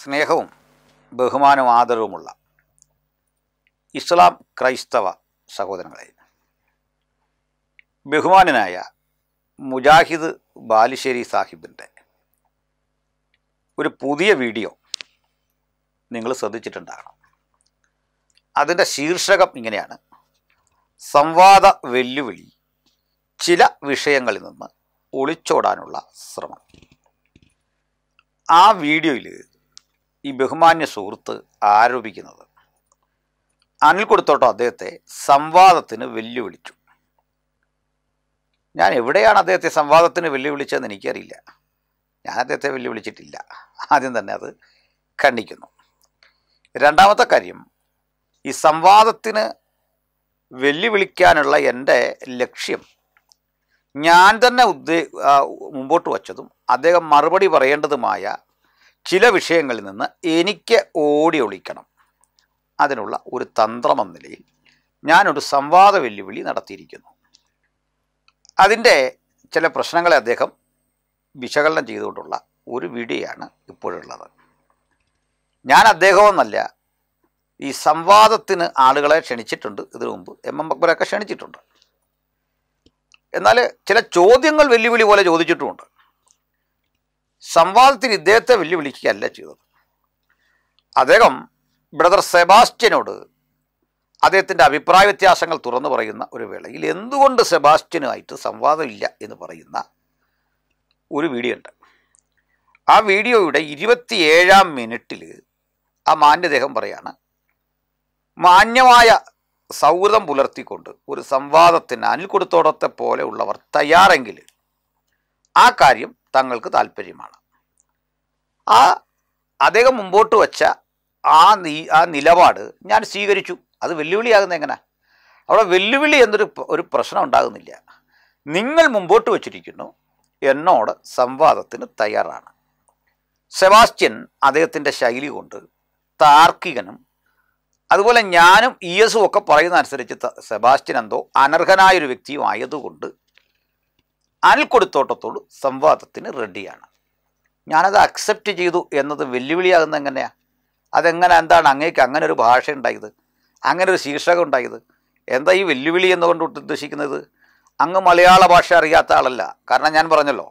സ്നേഹവും ബഹുമാനവും ആദരവുമുള്ള ഇസ്ലാം ക്രൈസ്തവ സഹോദരങ്ങളെ ബഹുമാനനായ മുജാഹിദ് ബാലുശ്ശേരി സാഹിബിൻ്റെ ഒരു പുതിയ വീഡിയോ നിങ്ങൾ ശ്രദ്ധിച്ചിട്ടുണ്ടാകണം അതിൻ്റെ ശീർഷകം ഇങ്ങനെയാണ് സംവാദ വെല്ലുവിളി ചില വിഷയങ്ങളിൽ നിന്ന് ഒളിച്ചോടാനുള്ള ശ്രമം ആ വീഡിയോയിൽ ഈ ബഹുമാന്യ സുഹൃത്ത് ആരോപിക്കുന്നത് അനിൽ കൊടുത്തോട്ടോ അദ്ദേഹത്തെ സംവാദത്തിന് വെല്ലുവിളിച്ചു ഞാൻ എവിടെയാണ് അദ്ദേഹത്തെ സംവാദത്തിന് വെല്ലുവിളിച്ചതെന്ന് എനിക്കറിയില്ല ഞാൻ അദ്ദേഹത്തെ വെല്ലുവിളിച്ചിട്ടില്ല ആദ്യം തന്നെ അത് ഖണ്ഡിക്കുന്നു രണ്ടാമത്തെ കാര്യം ഈ സംവാദത്തിന് വെല്ലുവിളിക്കാനുള്ള എൻ്റെ ലക്ഷ്യം ഞാൻ തന്നെ ഉദ്ദേ മുമ്പോട്ട് വച്ചതും അദ്ദേഹം മറുപടി പറയേണ്ടതുമായ ചില വിഷയങ്ങളിൽ നിന്ന് എനിക്ക് ഓടി ഒളിക്കണം അതിനുള്ള ഒരു തന്ത്രമെന്ന നിലയിൽ ഞാനൊരു സംവാദ വെല്ലുവിളി നടത്തിയിരിക്കുന്നു അതിൻ്റെ ചില പ്രശ്നങ്ങളെ അദ്ദേഹം വിശകലനം ചെയ്തുകൊണ്ടുള്ള ഒരു വീഡിയോയാണ് ഇപ്പോഴുള്ളത് ഞാൻ അദ്ദേഹമെന്നല്ല ഈ സംവാദത്തിന് ആളുകളെ ക്ഷണിച്ചിട്ടുണ്ട് ഇതിനു മുമ്പ് എം എം അക്ബറൊക്കെ ക്ഷണിച്ചിട്ടുണ്ട് എന്നാൽ ചില ചോദ്യങ്ങൾ വെല്ലുവിളി പോലെ ചോദിച്ചിട്ടുമുണ്ട് സംവാദത്തിന് ഇദ്ദേഹത്തെ വെല്ലുവിളിക്കുകയല്ല ചെയ്തത് അദ്ദേഹം ബ്രദർ സെബാസ്റ്റ്യനോട് അദ്ദേഹത്തിൻ്റെ അഭിപ്രായ വ്യത്യാസങ്ങൾ തുറന്നു പറയുന്ന ഒരു വേളയിൽ എന്തുകൊണ്ട് സെബാസ്റ്റ്യനുമായിട്ട് സംവാദമില്ല എന്ന് പറയുന്ന ഒരു വീഡിയോ ഉണ്ട് ആ വീഡിയോയുടെ ഇരുപത്തിയേഴാം മിനിറ്റിൽ ആ മാന്യദേഹം പറയാണ് മാന്യമായ സൗഹൃദം പുലർത്തിക്കൊണ്ട് ഒരു സംവാദത്തിന് അനിൽ കൊടുത്തോടത്തെ പോലെയുള്ളവർ തയ്യാറെങ്കിൽ ആ കാര്യം തങ്ങൾക്ക് താല്പര്യമാണ് ആ അദ്ദേഹം മുമ്പോട്ട് വച്ച ആ നീ ആ നിലപാട് ഞാൻ സ്വീകരിച്ചു അത് വെല്ലുവിളിയാകുന്ന എങ്ങനെ അവിടെ വെല്ലുവിളി എന്നൊരു ഒരു പ്രശ്നം ഉണ്ടാകുന്നില്ല നിങ്ങൾ മുമ്പോട്ട് വച്ചിരിക്കുന്നു എന്നോട് സംവാദത്തിന് തയ്യാറാണ് സെബാസ്റ്റ്യൻ അദ്ദേഹത്തിൻ്റെ ശൈലി കൊണ്ട് താർക്കികനും അതുപോലെ ഞാനും ഇ എസും ഒക്കെ പറയുന്ന അനുസരിച്ച് സെബാസ്റ്റ്യൻ എന്തോ അനർഹനായൊരു വ്യക്തിയും ആയതുകൊണ്ട് അനിൽക്കൊടുത്തോട്ടത്തോട് സംവാദത്തിന് റെഡിയാണ് ഞാനത് അക്സെപ്റ്റ് ചെയ്തു എന്നത് വെല്ലുവിളിയാകുന്ന എങ്ങനെയാണ് അതെങ്ങനെ എന്താണ് അങ്ങേക്ക് അങ്ങനെ ഒരു ഭാഷ ഉണ്ടായത് അങ്ങനെ ഒരു ശീർഷകം ഉണ്ടായത് എന്താ ഈ വെല്ലുവിളി എന്നുകൊണ്ട് ഉദ്ദേശിക്കുന്നത് അങ്ങ് മലയാള ഭാഷ അറിയാത്ത ആളല്ല കാരണം ഞാൻ പറഞ്ഞല്ലോ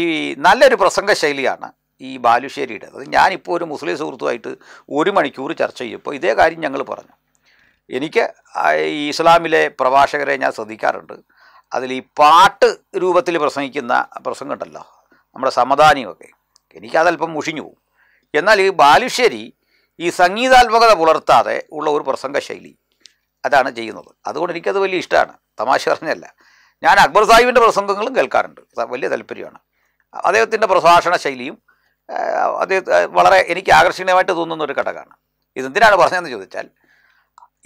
ഈ നല്ലൊരു പ്രസംഗ ശൈലിയാണ് ഈ ബാലുശ്ശേരിയുടെ അത് ഞാനിപ്പോൾ ഒരു മുസ്ലിം സുഹൃത്തുമായിട്ട് ഒരു മണിക്കൂർ ചർച്ച ചെയ്യുമ്പോൾ ഇതേ കാര്യം ഞങ്ങൾ പറഞ്ഞു എനിക്ക് ഈ ഇസ്ലാമിലെ പ്രഭാഷകരെ ഞാൻ ശ്രദ്ധിക്കാറുണ്ട് അതിൽ ഈ പാട്ട് രൂപത്തിൽ പ്രസംഗിക്കുന്ന പ്രസംഗം ഉണ്ടല്ലോ നമ്മുടെ സമദാനിയൊക്കെ എനിക്കതല്പം മുഷിഞ്ഞു പോകും എന്നാൽ ഈ ബാലുശ്ശേരി ഈ സംഗീതാത്മകത പുലർത്താതെ ഉള്ള ഒരു പ്രസംഗ ശൈലി അതാണ് ചെയ്യുന്നത് അതുകൊണ്ട് എനിക്കത് വലിയ ഇഷ്ടമാണ് തമാശ പറഞ്ഞല്ല ഞാൻ അക്ബർ സാഹിബിൻ്റെ പ്രസംഗങ്ങളും കേൾക്കാറുണ്ട് വലിയ താല്പര്യമാണ് അദ്ദേഹത്തിൻ്റെ പ്രഭാഷണ ശൈലിയും അദ്ദേഹത്തെ വളരെ എനിക്ക് ആകർഷണീയമായിട്ട് തോന്നുന്ന ഒരു ഘടകമാണ് ഇതെന്തിനാണ് പറഞ്ഞതെന്ന് ചോദിച്ചാൽ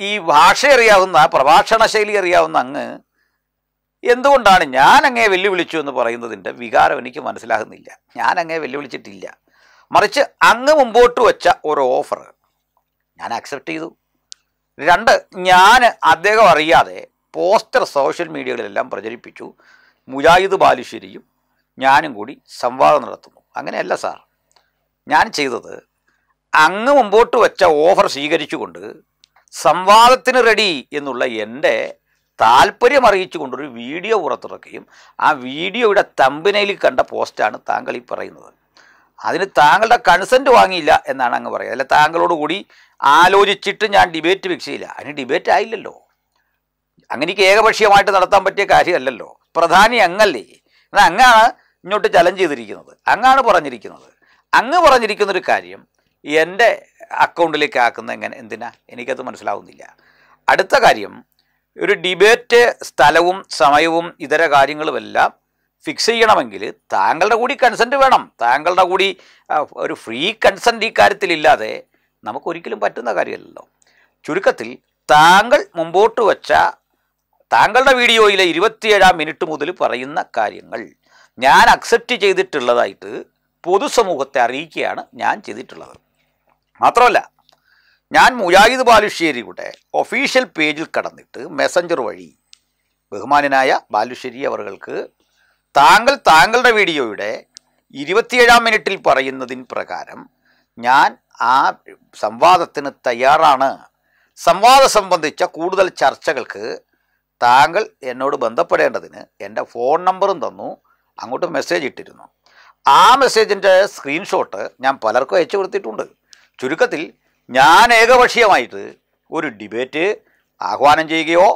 ഈ ഭാഷ അറിയാവുന്ന പ്രഭാഷണ ശൈലി അറിയാവുന്ന അങ്ങ് എന്തുകൊണ്ടാണ് ഞാൻ അങ്ങേ വെല്ലുവിളിച്ചു എന്ന് പറയുന്നതിൻ്റെ വികാരം എനിക്ക് മനസ്സിലാകുന്നില്ല ഞാൻ അങ്ങേ വെല്ലുവിളിച്ചിട്ടില്ല മറിച്ച് അങ്ങ് മുമ്പോട്ട് വെച്ച ഒരു ഓഫർ ഞാൻ അക്സെപ്റ്റ് ചെയ്തു രണ്ട് ഞാൻ അദ്ദേഹം അറിയാതെ പോസ്റ്റർ സോഷ്യൽ മീഡിയകളിലെല്ലാം പ്രചരിപ്പിച്ചു മുജാഹിദ് ബാലുശ്ശേരിയും ഞാനും കൂടി സംവാദം നടത്തുന്നു അങ്ങനെയല്ല സാർ ഞാൻ ചെയ്തത് അങ്ങ് മുമ്പോട്ട് വെച്ച ഓഫർ സ്വീകരിച്ചുകൊണ്ട് സംവാദത്തിന് റെഡി എന്നുള്ള എൻ്റെ താല്പര്യം കൊണ്ടൊരു വീഡിയോ പുറത്തിറക്കുകയും ആ വീഡിയോയുടെ തമ്പിനയിൽ കണ്ട പോസ്റ്റാണ് താങ്കൾ ഈ പറയുന്നത് അതിന് താങ്കളുടെ കൺസെൻറ്റ് വാങ്ങിയില്ല എന്നാണ് അങ്ങ് പറയുന്നത് അല്ല താങ്കളോട് കൂടി ആലോചിച്ചിട്ട് ഞാൻ ഡിബേറ്റ് ഫിക്സ് ചെയ്യില്ല അതിന് ഡിബേറ്റ് ആയില്ലല്ലോ അങ്ങനെക്ക് ഏകപക്ഷീയമായിട്ട് നടത്താൻ പറ്റിയ കാര്യമല്ലല്ലോ പ്രധാനി അങ്ങല്ലേ എന്നാൽ അങ്ങാണ് ഇങ്ങോട്ട് ചലഞ്ച് ചെയ്തിരിക്കുന്നത് അങ്ങാണ് പറഞ്ഞിരിക്കുന്നത് അങ്ങ് പറഞ്ഞിരിക്കുന്നൊരു കാര്യം എൻ്റെ അക്കൗണ്ടിലേക്ക് ആക്കുന്ന എങ്ങനെ എന്തിനാ എനിക്കത് മനസ്സിലാവുന്നില്ല അടുത്ത കാര്യം ഒരു ഡിബേറ്റ് സ്ഥലവും സമയവും ഇതര കാര്യങ്ങളുമെല്ലാം ഫിക്സ് ചെയ്യണമെങ്കിൽ താങ്കളുടെ കൂടി കൺസെൻറ്റ് വേണം താങ്കളുടെ കൂടി ഒരു ഫ്രീ കൺസെൻറ്റ് കാര്യത്തിലില്ലാതെ നമുക്കൊരിക്കലും പറ്റുന്ന കാര്യമല്ലല്ലോ ചുരുക്കത്തിൽ താങ്കൾ മുമ്പോട്ട് വച്ച താങ്കളുടെ വീഡിയോയിലെ ഇരുപത്തിയേഴാം മിനിറ്റ് മുതൽ പറയുന്ന കാര്യങ്ങൾ ഞാൻ അക്സെപ്റ്റ് ചെയ്തിട്ടുള്ളതായിട്ട് പൊതുസമൂഹത്തെ അറിയിക്കുകയാണ് ഞാൻ ചെയ്തിട്ടുള്ളത് മാത്രമല്ല ഞാൻ മുജാഹിദ് ബാലുശ്ശേരിയുടെ ഒഫീഷ്യൽ പേജിൽ കടന്നിട്ട് മെസ്സഞ്ചർ വഴി ബഹുമാനനായ ബാലുശ്ശേരി അവർക്ക് താങ്കൾ താങ്കളുടെ വീഡിയോയുടെ ഇരുപത്തിയേഴാം മിനിറ്റിൽ പറയുന്നതിന് പ്രകാരം ഞാൻ ആ സംവാദത്തിന് തയ്യാറാണ് സംവാദം സംബന്ധിച്ച കൂടുതൽ ചർച്ചകൾക്ക് താങ്കൾ എന്നോട് ബന്ധപ്പെടേണ്ടതിന് എൻ്റെ ഫോൺ നമ്പറും തന്നു അങ്ങോട്ട് മെസ്സേജ് ഇട്ടിരുന്നു ആ മെസ്സേജിൻ്റെ സ്ക്രീൻഷോട്ട് ഞാൻ പലർക്കും അയച്ചു കൊടുത്തിട്ടുണ്ട് ചുരുക്കത്തിൽ ഞാൻ ഏകപക്ഷീയമായിട്ട് ഒരു ഡിബേറ്റ് ആഹ്വാനം ചെയ്യുകയോ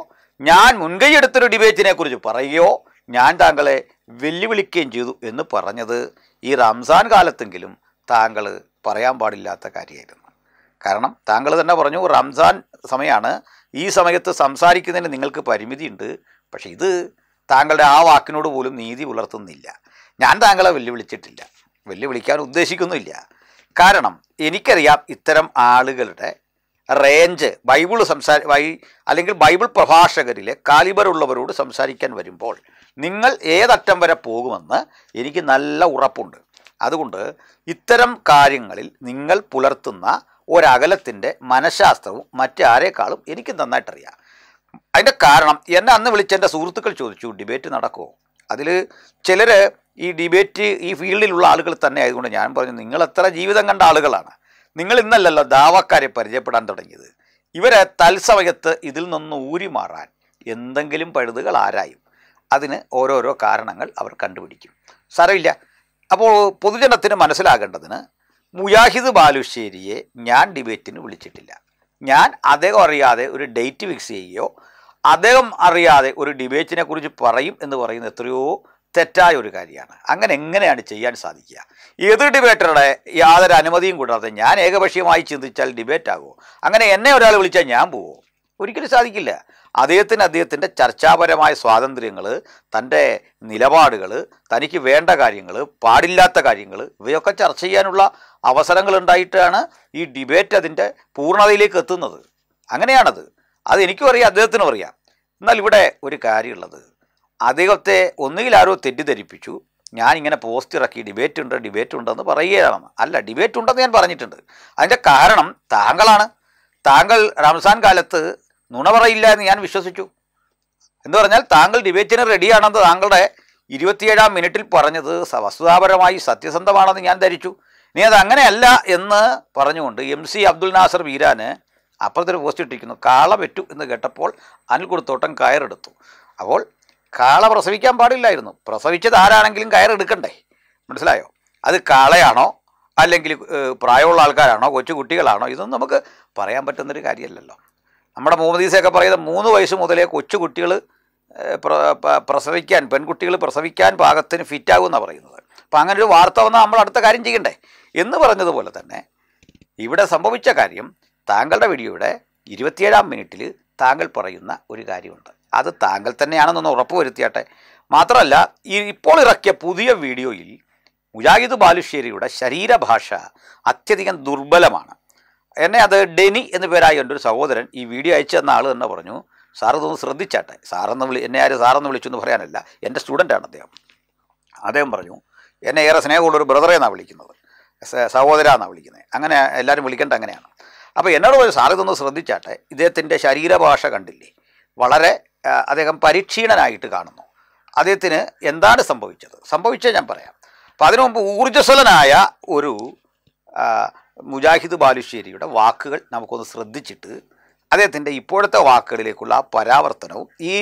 ഞാൻ മുൻകൈ ഡിബേറ്റിനെ കുറിച്ച് പറയുകയോ ഞാൻ താങ്കളെ വെല്ലുവിളിക്കുകയും ചെയ്തു എന്ന് പറഞ്ഞത് ഈ റംസാൻ കാലത്തെങ്കിലും താങ്കൾ പറയാൻ പാടില്ലാത്ത കാര്യമായിരുന്നു കാരണം താങ്കൾ തന്നെ പറഞ്ഞു റംസാൻ സമയമാണ് ഈ സമയത്ത് സംസാരിക്കുന്നതിന് നിങ്ങൾക്ക് പരിമിതിയുണ്ട് പക്ഷേ ഇത് താങ്കളുടെ ആ വാക്കിനോട് പോലും നീതി പുലർത്തുന്നില്ല ഞാൻ താങ്കളെ വെല്ലുവിളിച്ചിട്ടില്ല വെല്ലുവിളിക്കാൻ ഉദ്ദേശിക്കുന്നുമില്ല കാരണം എനിക്കറിയാം ഇത്തരം ആളുകളുടെ റേഞ്ച് ബൈബിൾ സംസാ ബൈ അല്ലെങ്കിൽ ബൈബിൾ പ്രഭാഷകരിലെ കാലിബറുള്ളവരോട് സംസാരിക്കാൻ വരുമ്പോൾ നിങ്ങൾ ഏതറ്റം വരെ പോകുമെന്ന് എനിക്ക് നല്ല ഉറപ്പുണ്ട് അതുകൊണ്ട് ഇത്തരം കാര്യങ്ങളിൽ നിങ്ങൾ പുലർത്തുന്ന ഒരകലത്തിൻ്റെ മനഃശാസ്ത്രവും മറ്റാരേക്കാളും എനിക്ക് നന്നായിട്ടറിയാം അതിൻ്റെ കാരണം എന്നെ അന്ന് വിളിച്ച എൻ്റെ സുഹൃത്തുക്കൾ ചോദിച്ചു ഡിബേറ്റ് നടക്കുമോ അതിൽ ചിലർ ഈ ഡിബേറ്റ് ഈ ഫീൽഡിലുള്ള ആളുകൾ തന്നെ ആയതുകൊണ്ട് ഞാൻ പറഞ്ഞു നിങ്ങൾ എത്ര ജീവിതം കണ്ട ആളുകളാണ് നിങ്ങൾ ഇന്നല്ലല്ലോ ദാവക്കാരെ പരിചയപ്പെടാൻ തുടങ്ങിയത് ഇവരെ തത്സമയത്ത് ഇതിൽ നിന്ന് ഊരി മാറാൻ എന്തെങ്കിലും പഴുതുകൾ ആരായും അതിന് ഓരോരോ കാരണങ്ങൾ അവർ കണ്ടുപിടിക്കും സാരമില്ല അപ്പോൾ പൊതുജനത്തിന് മനസ്സിലാകേണ്ടതിന് മുയാഹിദ് ബാലുശ്ശേരിയെ ഞാൻ ഡിബേറ്റിന് വിളിച്ചിട്ടില്ല ഞാൻ അദ്ദേഹം അറിയാതെ ഒരു ഡേറ്റ് ഫിക്സ് ചെയ്യുകയോ അദ്ദേഹം അറിയാതെ ഒരു ഡിബേറ്റിനെ കുറിച്ച് പറയും എന്ന് പറയുന്ന എത്രയോ തെറ്റായ ഒരു കാര്യമാണ് അങ്ങനെ എങ്ങനെയാണ് ചെയ്യാൻ സാധിക്കുക ഏത് ഡിബേറ്ററുടെ യാതൊരു അനുമതിയും കൂടാതെ ഞാൻ ഏകപക്ഷീയമായി ചിന്തിച്ചാൽ ഡിബേറ്റ് ആകുമോ അങ്ങനെ എന്നെ ഒരാൾ വിളിച്ചാൽ ഞാൻ പോവോ ഒരിക്കലും സാധിക്കില്ല അദ്ദേഹത്തിന് അദ്ദേഹത്തിൻ്റെ ചർച്ചാപരമായ സ്വാതന്ത്ര്യങ്ങൾ തൻ്റെ നിലപാടുകൾ തനിക്ക് വേണ്ട കാര്യങ്ങൾ പാടില്ലാത്ത കാര്യങ്ങൾ ഇവയൊക്കെ ചർച്ച ചെയ്യാനുള്ള അവസരങ്ങൾ ഉണ്ടായിട്ടാണ് ഈ ഡിബേറ്റ് അതിൻ്റെ പൂർണ്ണതയിലേക്ക് എത്തുന്നത് അങ്ങനെയാണത് അത് അറിയാം അദ്ദേഹത്തിനും അറിയാം എന്നാൽ ഇവിടെ ഒരു കാര്യമുള്ളത് അദ്ദേഹത്തെ ഒന്നുകിൽ ആരോ തെറ്റിദ്ധരിപ്പിച്ചു ഞാനിങ്ങനെ പോസ്റ്റ് ഇറക്കി ഡിബേറ്റ് ഉണ്ട് ഡിബേറ്റ് ഉണ്ടെന്ന് പറയുകയാണ് അല്ല ഡിബേറ്റ് ഉണ്ടെന്ന് ഞാൻ പറഞ്ഞിട്ടുണ്ട് അതിൻ്റെ കാരണം താങ്കളാണ് താങ്കൾ റംസാൻ കാലത്ത് നുണ പറയില്ല എന്ന് ഞാൻ വിശ്വസിച്ചു എന്ന് പറഞ്ഞാൽ താങ്കൾ ഡിബേറ്റിന് റെഡിയാണെന്ന് താങ്കളുടെ ഇരുപത്തിയേഴാം മിനിറ്റിൽ പറഞ്ഞത് വസ്തുതാപരമായി സത്യസന്ധമാണെന്ന് ഞാൻ ധരിച്ചു നീ അത് അങ്ങനെയല്ല എന്ന് പറഞ്ഞുകൊണ്ട് എം സി അബ്ദുൽ നാസർ വീരാന് അപ്പുറത്തൊരു പോസ്റ്റ് ഇട്ടിരിക്കുന്നു കാള വെറ്റു എന്ന് കേട്ടപ്പോൾ അനിൽ കൊടുത്തോട്ടം കയറെടുത്തു അപ്പോൾ കാള പ്രസവിക്കാൻ പാടില്ലായിരുന്നു പ്രസവിച്ചത് ആരാണെങ്കിലും കയറെടുക്കണ്ടേ മനസ്സിലായോ അത് കാളയാണോ അല്ലെങ്കിൽ പ്രായമുള്ള ആൾക്കാരാണോ കൊച്ചു കുട്ടികളാണോ ഇതൊന്നും നമുക്ക് പറയാൻ പറ്റുന്നൊരു കാര്യമല്ലല്ലോ നമ്മുടെ മൂമദീസയൊക്കെ പറയുന്നത് മൂന്ന് വയസ്സ് മുതലേ കൊച്ചു കുട്ടികൾ പ്രസവിക്കാൻ പെൺകുട്ടികൾ പ്രസവിക്കാൻ പാകത്തിന് ഫിറ്റാകുമെന്നാണ് പറയുന്നത് അപ്പം അങ്ങനെ ഒരു വാർത്ത വന്നാൽ നമ്മൾ അടുത്ത കാര്യം ചെയ്യണ്ടേ എന്ന് പറഞ്ഞതുപോലെ തന്നെ ഇവിടെ സംഭവിച്ച കാര്യം താങ്കളുടെ വീഡിയോയുടെ ഇരുപത്തിയേഴാം മിനിറ്റിൽ താങ്കൾ പറയുന്ന ഒരു കാര്യമുണ്ട് അത് താങ്കൾ തന്നെയാണെന്നൊന്ന് ഉറപ്പുവരുത്തിയാട്ടെ മാത്രമല്ല ഈ ഇപ്പോൾ ഇറക്കിയ പുതിയ വീഡിയോയിൽ മുജാഹിദ് ബാലുശ്ശേരിയുടെ ശരീരഭാഷ അത്യധികം ദുർബലമാണ് എന്നെ അത് ഡെനി എന്ന് പേരായ എൻ്റെ ഒരു സഹോദരൻ ഈ വീഡിയോ അയച്ചു തന്ന ആൾ തന്നെ പറഞ്ഞു സാർ ഇതൊന്ന് ശ്രദ്ധിച്ചാട്ടെ സാറെന്ന് വിളി എന്നെ ആര് സാറെന്ന് വിളിച്ചു എന്ന് പറയാനല്ല എൻ്റെ സ്റ്റുഡൻ്റാണ് അദ്ദേഹം അദ്ദേഹം പറഞ്ഞു എന്നെ ഏറെ സ്നേഹമുള്ളൊരു ബ്രദറെ എന്നാണ് വിളിക്കുന്നത് സഹോദര എന്നാണ് വിളിക്കുന്നത് അങ്ങനെ എല്ലാവരും വിളിക്കേണ്ട അങ്ങനെയാണ് അപ്പോൾ എന്നോട് ഒരു സാർ ഇതൊന്ന് ശ്രദ്ധിച്ചാട്ടെ ഇദ്ദേഹത്തിൻ്റെ ശരീരഭാഷ കണ്ടില്ലേ വളരെ അദ്ദേഹം പരിക്ഷീണനായിട്ട് കാണുന്നു അദ്ദേഹത്തിന് എന്താണ് സംഭവിച്ചത് സംഭവിച്ചത് ഞാൻ പറയാം അപ്പം അതിനു മുമ്പ് ഊർജ്ജസ്വലനായ ഒരു മുജാഹിദ് ബാലുശ്ശേരിയുടെ വാക്കുകൾ നമുക്കൊന്ന് ശ്രദ്ധിച്ചിട്ട് അദ്ദേഹത്തിൻ്റെ ഇപ്പോഴത്തെ വാക്കുകളിലേക്കുള്ള പരാവർത്തനവും ഈ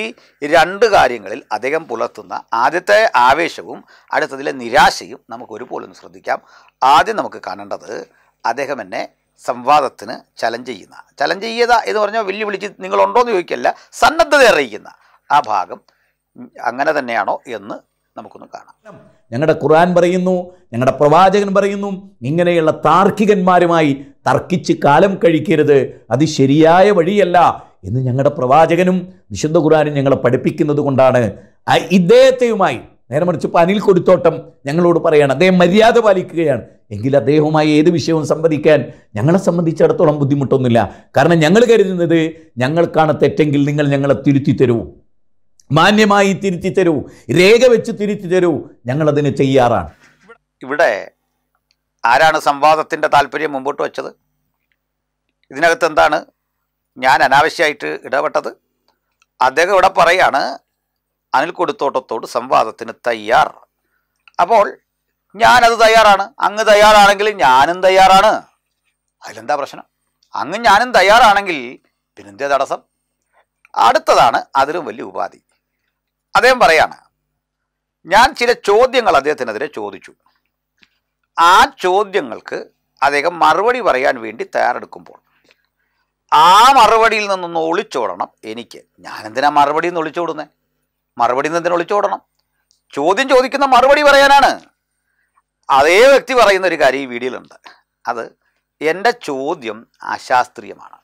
രണ്ട് കാര്യങ്ങളിൽ അദ്ദേഹം പുലർത്തുന്ന ആദ്യത്തെ ആവേശവും അടുത്തതിലെ നിരാശയും നമുക്ക് ഒരുപോലെ ഒന്ന് ശ്രദ്ധിക്കാം ആദ്യം നമുക്ക് കാണേണ്ടത് അദ്ദേഹം എന്നെ സംവാദത്തിന് ചലഞ്ച് ചെയ്യുന്ന ചലഞ്ച് ചെയ്യുക എന്ന് പറഞ്ഞാൽ വെല്ലുവിളിച്ച് നിങ്ങളുണ്ടോ എന്ന് ചോദിക്കല്ല സന്നദ്ധത അറിയിക്കുന്ന ആ ഭാഗം അങ്ങനെ തന്നെയാണോ എന്ന് നമുക്കൊന്ന് കാണാം ഞങ്ങളുടെ ഖുർആൻ പറയുന്നു ഞങ്ങളുടെ പ്രവാചകൻ പറയുന്നു ഇങ്ങനെയുള്ള താർക്കികന്മാരുമായി തർക്കിച്ച് കാലം കഴിക്കരുത് അത് ശരിയായ വഴിയല്ല എന്ന് ഞങ്ങളുടെ പ്രവാചകനും വിശുദ്ധ ഖുർആനും ഞങ്ങളെ പഠിപ്പിക്കുന്നത് കൊണ്ടാണ് ഇദ്ദേഹത്തെയുമായി നേരെ മറിച്ച് ഇപ്പോൾ അനിൽ കൊടുത്തോട്ടം ഞങ്ങളോട് പറയുകയാണ് അദ്ദേഹം മര്യാദ പാലിക്കുകയാണ് എങ്കിൽ അദ്ദേഹവുമായി ഏത് വിഷയവും സംവദിക്കാൻ ഞങ്ങളെ സംബന്ധിച്ചിടത്തോളം ബുദ്ധിമുട്ടൊന്നുമില്ല കാരണം ഞങ്ങൾ കരുതുന്നത് ഞങ്ങൾക്കാണ് തെറ്റെങ്കിൽ നിങ്ങൾ ഞങ്ങളെ തിരുത്തി തരൂ മാന്യമായി തിരുത്തി തരൂ രേഖ വെച്ച് തിരുത്തി തരൂ ഞങ്ങളതിന് ചെയ്യാറാണ് ഇവിടെ ആരാണ് സംവാദത്തിൻ്റെ താല്പര്യം മുമ്പോട്ട് വെച്ചത് ഇതിനകത്ത് എന്താണ് ഞാൻ അനാവശ്യമായിട്ട് ഇടപെട്ടത് അദ്ദേഹം ഇവിടെ പറയാണ് അനിൽ കൊടുത്തോട്ടത്തോട് സംവാദത്തിന് തയ്യാർ അപ്പോൾ ഞാനത് തയ്യാറാണ് അങ്ങ് തയ്യാറാണെങ്കിൽ ഞാനും തയ്യാറാണ് അതിലെന്താ പ്രശ്നം അങ്ങ് ഞാനും തയ്യാറാണെങ്കിൽ പിന്നെന്തേ തടസ്സം അടുത്തതാണ് അതിലും വലിയ ഉപാധി അദ്ദേഹം പറയാണ് ഞാൻ ചില ചോദ്യങ്ങൾ അദ്ദേഹത്തിനെതിരെ ചോദിച്ചു ആ ചോദ്യങ്ങൾക്ക് അദ്ദേഹം മറുപടി പറയാൻ വേണ്ടി തയ്യാറെടുക്കുമ്പോൾ ആ മറുപടിയിൽ നിന്നൊന്ന് ഒളിച്ചോടണം എനിക്ക് ഞാനെന്തിനാ മറുപടി എന്ന് ഒളിച്ചോടുന്നത് മറുപടി നിന്ന് ഒളിച്ചോടണം ചോദ്യം ചോദിക്കുന്ന മറുപടി പറയാനാണ് അതേ വ്യക്തി പറയുന്ന ഒരു കാര്യം ഈ വീഡിയോയിലുണ്ട് അത് എൻ്റെ ചോദ്യം അശാസ്ത്രീയമാണ്